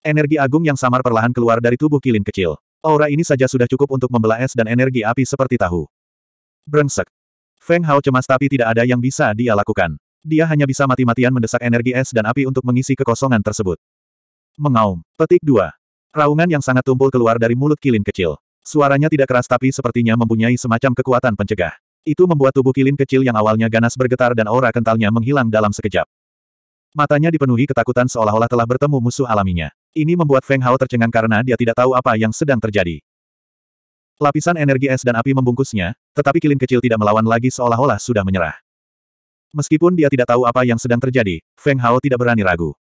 Energi agung yang samar perlahan keluar dari tubuh kilin kecil. Aura ini saja sudah cukup untuk membelah es dan energi api seperti tahu. Brengsek. Feng Hao cemas tapi tidak ada yang bisa dia lakukan. Dia hanya bisa mati-matian mendesak energi es dan api untuk mengisi kekosongan tersebut. Mengaum. Petik 2. Raungan yang sangat tumpul keluar dari mulut kilin kecil. Suaranya tidak keras tapi sepertinya mempunyai semacam kekuatan pencegah. Itu membuat tubuh kilin kecil yang awalnya ganas bergetar dan aura kentalnya menghilang dalam sekejap. Matanya dipenuhi ketakutan seolah-olah telah bertemu musuh alaminya. Ini membuat Feng Hao tercengang karena dia tidak tahu apa yang sedang terjadi. Lapisan energi es dan api membungkusnya, tetapi kilin kecil tidak melawan lagi seolah-olah sudah menyerah. Meskipun dia tidak tahu apa yang sedang terjadi, Feng Hao tidak berani ragu.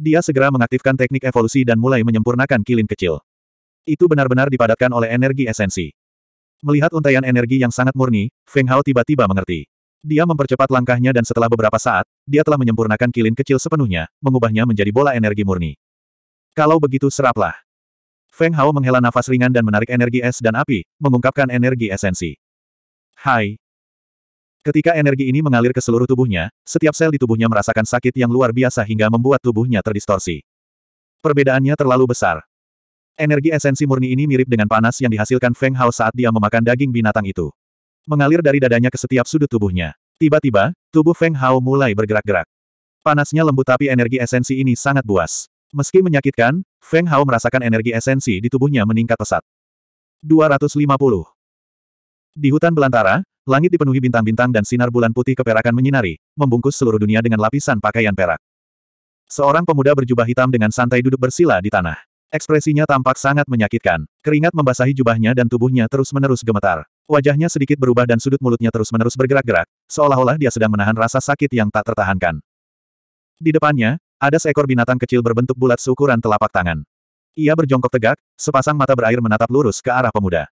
Dia segera mengaktifkan teknik evolusi dan mulai menyempurnakan kilin kecil. Itu benar-benar dipadatkan oleh energi esensi. Melihat untaian energi yang sangat murni, Feng Hao tiba-tiba mengerti. Dia mempercepat langkahnya dan setelah beberapa saat, dia telah menyempurnakan kilin kecil sepenuhnya, mengubahnya menjadi bola energi murni. Kalau begitu seraplah. Feng Hao menghela nafas ringan dan menarik energi es dan api, mengungkapkan energi esensi. Hai, Ketika energi ini mengalir ke seluruh tubuhnya, setiap sel di tubuhnya merasakan sakit yang luar biasa hingga membuat tubuhnya terdistorsi. Perbedaannya terlalu besar. Energi esensi murni ini mirip dengan panas yang dihasilkan Feng Hao saat dia memakan daging binatang itu. Mengalir dari dadanya ke setiap sudut tubuhnya. Tiba-tiba, tubuh Feng Hao mulai bergerak-gerak. Panasnya lembut tapi energi esensi ini sangat buas. Meski menyakitkan, Feng Hao merasakan energi esensi di tubuhnya meningkat pesat. 250. Di hutan belantara, langit dipenuhi bintang-bintang dan sinar bulan putih keperakan menyinari, membungkus seluruh dunia dengan lapisan pakaian perak. Seorang pemuda berjubah hitam dengan santai duduk bersila di tanah. Ekspresinya tampak sangat menyakitkan. Keringat membasahi jubahnya dan tubuhnya terus-menerus gemetar. Wajahnya sedikit berubah dan sudut mulutnya terus-menerus bergerak-gerak, seolah-olah dia sedang menahan rasa sakit yang tak tertahankan. Di depannya, ada seekor binatang kecil berbentuk bulat seukuran telapak tangan. Ia berjongkok tegak, sepasang mata berair menatap lurus ke arah pemuda.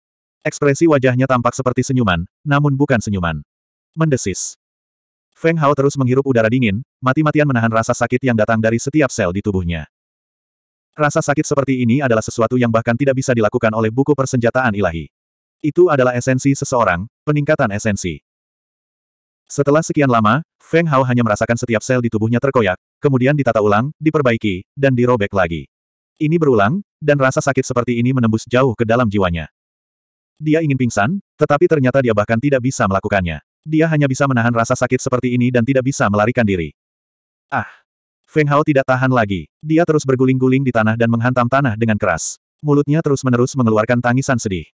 Ekspresi wajahnya tampak seperti senyuman, namun bukan senyuman. Mendesis. Feng Hao terus menghirup udara dingin, mati-matian menahan rasa sakit yang datang dari setiap sel di tubuhnya. Rasa sakit seperti ini adalah sesuatu yang bahkan tidak bisa dilakukan oleh buku persenjataan ilahi. Itu adalah esensi seseorang, peningkatan esensi. Setelah sekian lama, Feng Hao hanya merasakan setiap sel di tubuhnya terkoyak, kemudian ditata ulang, diperbaiki, dan dirobek lagi. Ini berulang, dan rasa sakit seperti ini menembus jauh ke dalam jiwanya. Dia ingin pingsan, tetapi ternyata dia bahkan tidak bisa melakukannya. Dia hanya bisa menahan rasa sakit seperti ini dan tidak bisa melarikan diri. Ah! Feng Hao tidak tahan lagi. Dia terus berguling-guling di tanah dan menghantam tanah dengan keras. Mulutnya terus-menerus mengeluarkan tangisan sedih.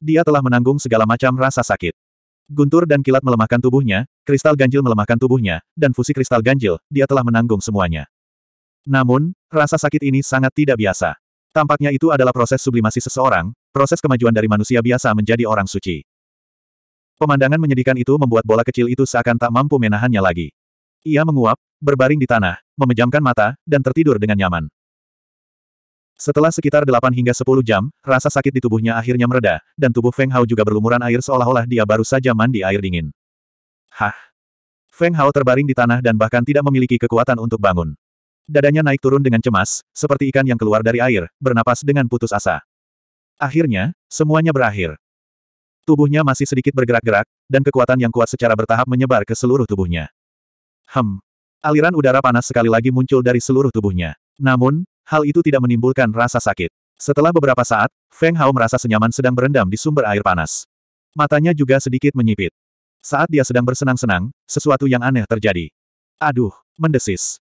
Dia telah menanggung segala macam rasa sakit. Guntur dan kilat melemahkan tubuhnya, kristal ganjil melemahkan tubuhnya, dan fusi kristal ganjil, dia telah menanggung semuanya. Namun, rasa sakit ini sangat tidak biasa. Tampaknya itu adalah proses sublimasi seseorang, Proses kemajuan dari manusia biasa menjadi orang suci. Pemandangan menyedihkan itu membuat bola kecil itu seakan tak mampu menahannya lagi. Ia menguap, berbaring di tanah, memejamkan mata, dan tertidur dengan nyaman. Setelah sekitar 8 hingga 10 jam, rasa sakit di tubuhnya akhirnya mereda, dan tubuh Feng Hao juga berlumuran air seolah-olah dia baru saja mandi air dingin. Hah! Feng Hao terbaring di tanah dan bahkan tidak memiliki kekuatan untuk bangun. Dadanya naik turun dengan cemas, seperti ikan yang keluar dari air, bernapas dengan putus asa. Akhirnya, semuanya berakhir. Tubuhnya masih sedikit bergerak-gerak, dan kekuatan yang kuat secara bertahap menyebar ke seluruh tubuhnya. Hem. Aliran udara panas sekali lagi muncul dari seluruh tubuhnya. Namun, hal itu tidak menimbulkan rasa sakit. Setelah beberapa saat, Feng Hao merasa senyaman sedang berendam di sumber air panas. Matanya juga sedikit menyipit. Saat dia sedang bersenang-senang, sesuatu yang aneh terjadi. Aduh, mendesis.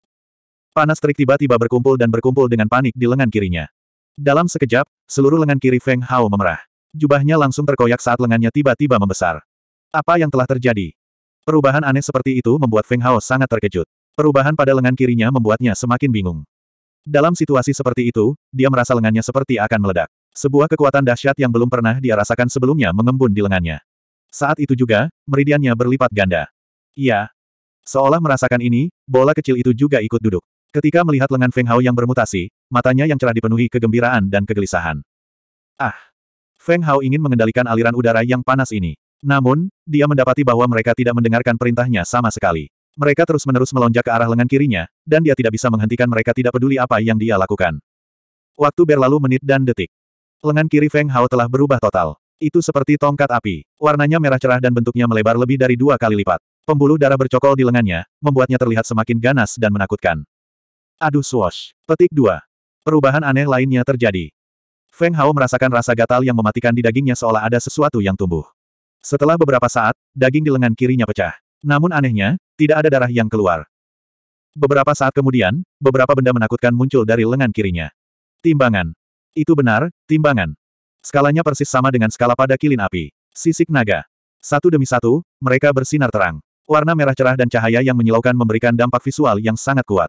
Panas terik tiba-tiba berkumpul dan berkumpul dengan panik di lengan kirinya. Dalam sekejap, seluruh lengan kiri Feng Hao memerah. Jubahnya langsung terkoyak saat lengannya tiba-tiba membesar. Apa yang telah terjadi? Perubahan aneh seperti itu membuat Feng Hao sangat terkejut. Perubahan pada lengan kirinya membuatnya semakin bingung. Dalam situasi seperti itu, dia merasa lengannya seperti akan meledak. Sebuah kekuatan dahsyat yang belum pernah dia rasakan sebelumnya mengembun di lengannya. Saat itu juga, meridiannya berlipat ganda. Iya. Seolah merasakan ini, bola kecil itu juga ikut duduk. Ketika melihat lengan Feng Hao yang bermutasi, matanya yang cerah dipenuhi kegembiraan dan kegelisahan. Ah! Feng Hao ingin mengendalikan aliran udara yang panas ini. Namun, dia mendapati bahwa mereka tidak mendengarkan perintahnya sama sekali. Mereka terus-menerus melonjak ke arah lengan kirinya, dan dia tidak bisa menghentikan mereka tidak peduli apa yang dia lakukan. Waktu berlalu menit dan detik. Lengan kiri Feng Hao telah berubah total. Itu seperti tongkat api. Warnanya merah cerah dan bentuknya melebar lebih dari dua kali lipat. Pembuluh darah bercokol di lengannya, membuatnya terlihat semakin ganas dan menakutkan. Aduh Swash. Petik 2. Perubahan aneh lainnya terjadi. Feng Hao merasakan rasa gatal yang mematikan di dagingnya seolah ada sesuatu yang tumbuh. Setelah beberapa saat, daging di lengan kirinya pecah. Namun anehnya, tidak ada darah yang keluar. Beberapa saat kemudian, beberapa benda menakutkan muncul dari lengan kirinya. Timbangan. Itu benar, timbangan. Skalanya persis sama dengan skala pada kilin api. Sisik naga. Satu demi satu, mereka bersinar terang. Warna merah cerah dan cahaya yang menyilaukan memberikan dampak visual yang sangat kuat.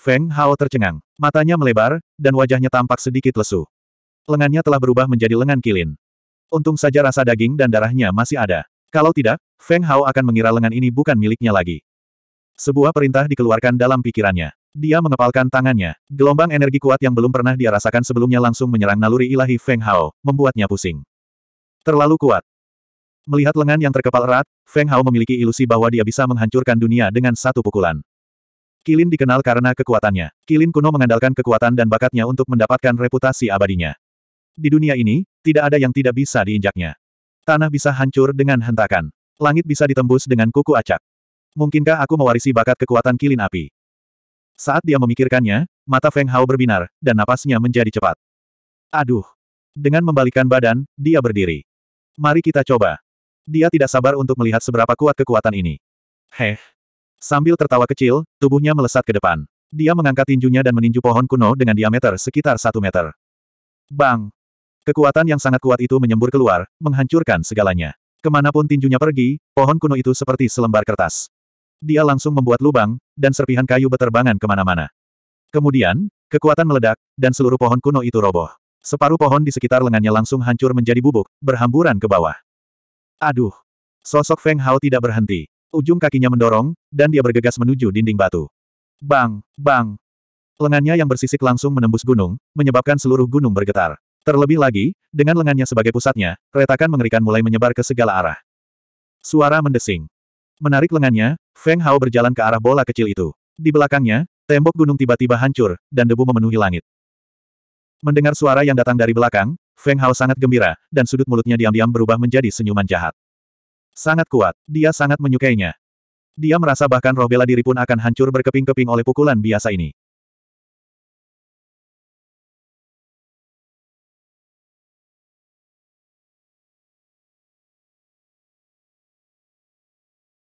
Feng Hao tercengang. Matanya melebar, dan wajahnya tampak sedikit lesu. Lengannya telah berubah menjadi lengan kilin. Untung saja rasa daging dan darahnya masih ada. Kalau tidak, Feng Hao akan mengira lengan ini bukan miliknya lagi. Sebuah perintah dikeluarkan dalam pikirannya. Dia mengepalkan tangannya. Gelombang energi kuat yang belum pernah dia rasakan sebelumnya langsung menyerang naluri ilahi Feng Hao, membuatnya pusing. Terlalu kuat. Melihat lengan yang terkepal erat, Feng Hao memiliki ilusi bahwa dia bisa menghancurkan dunia dengan satu pukulan. Kilin dikenal karena kekuatannya. Kilin kuno mengandalkan kekuatan dan bakatnya untuk mendapatkan reputasi abadinya. Di dunia ini, tidak ada yang tidak bisa diinjaknya. Tanah bisa hancur dengan hentakan. Langit bisa ditembus dengan kuku acak. Mungkinkah aku mewarisi bakat kekuatan kilin api? Saat dia memikirkannya, mata Feng Hao berbinar, dan napasnya menjadi cepat. Aduh! Dengan membalikkan badan, dia berdiri. Mari kita coba. Dia tidak sabar untuk melihat seberapa kuat kekuatan ini. Heh, Sambil tertawa kecil, tubuhnya melesat ke depan. Dia mengangkat tinjunya dan meninju pohon kuno dengan diameter sekitar satu meter. Bang! Kekuatan yang sangat kuat itu menyembur keluar, menghancurkan segalanya. Kemanapun tinjunya pergi, pohon kuno itu seperti selembar kertas. Dia langsung membuat lubang, dan serpihan kayu beterbangan kemana-mana. Kemudian, kekuatan meledak, dan seluruh pohon kuno itu roboh. Separuh pohon di sekitar lengannya langsung hancur menjadi bubuk, berhamburan ke bawah. Aduh! Sosok Feng Hao tidak berhenti. Ujung kakinya mendorong, dan dia bergegas menuju dinding batu. Bang! Bang! Lengannya yang bersisik langsung menembus gunung, menyebabkan seluruh gunung bergetar. Terlebih lagi, dengan lengannya sebagai pusatnya, retakan mengerikan mulai menyebar ke segala arah. Suara mendesing. Menarik lengannya, Feng Hao berjalan ke arah bola kecil itu. Di belakangnya, tembok gunung tiba-tiba hancur, dan debu memenuhi langit. Mendengar suara yang datang dari belakang, Feng Hao sangat gembira, dan sudut mulutnya diam-diam berubah menjadi senyuman jahat. Sangat kuat, dia sangat menyukainya. Dia merasa bahkan roh bela diri pun akan hancur berkeping-keping oleh pukulan biasa ini.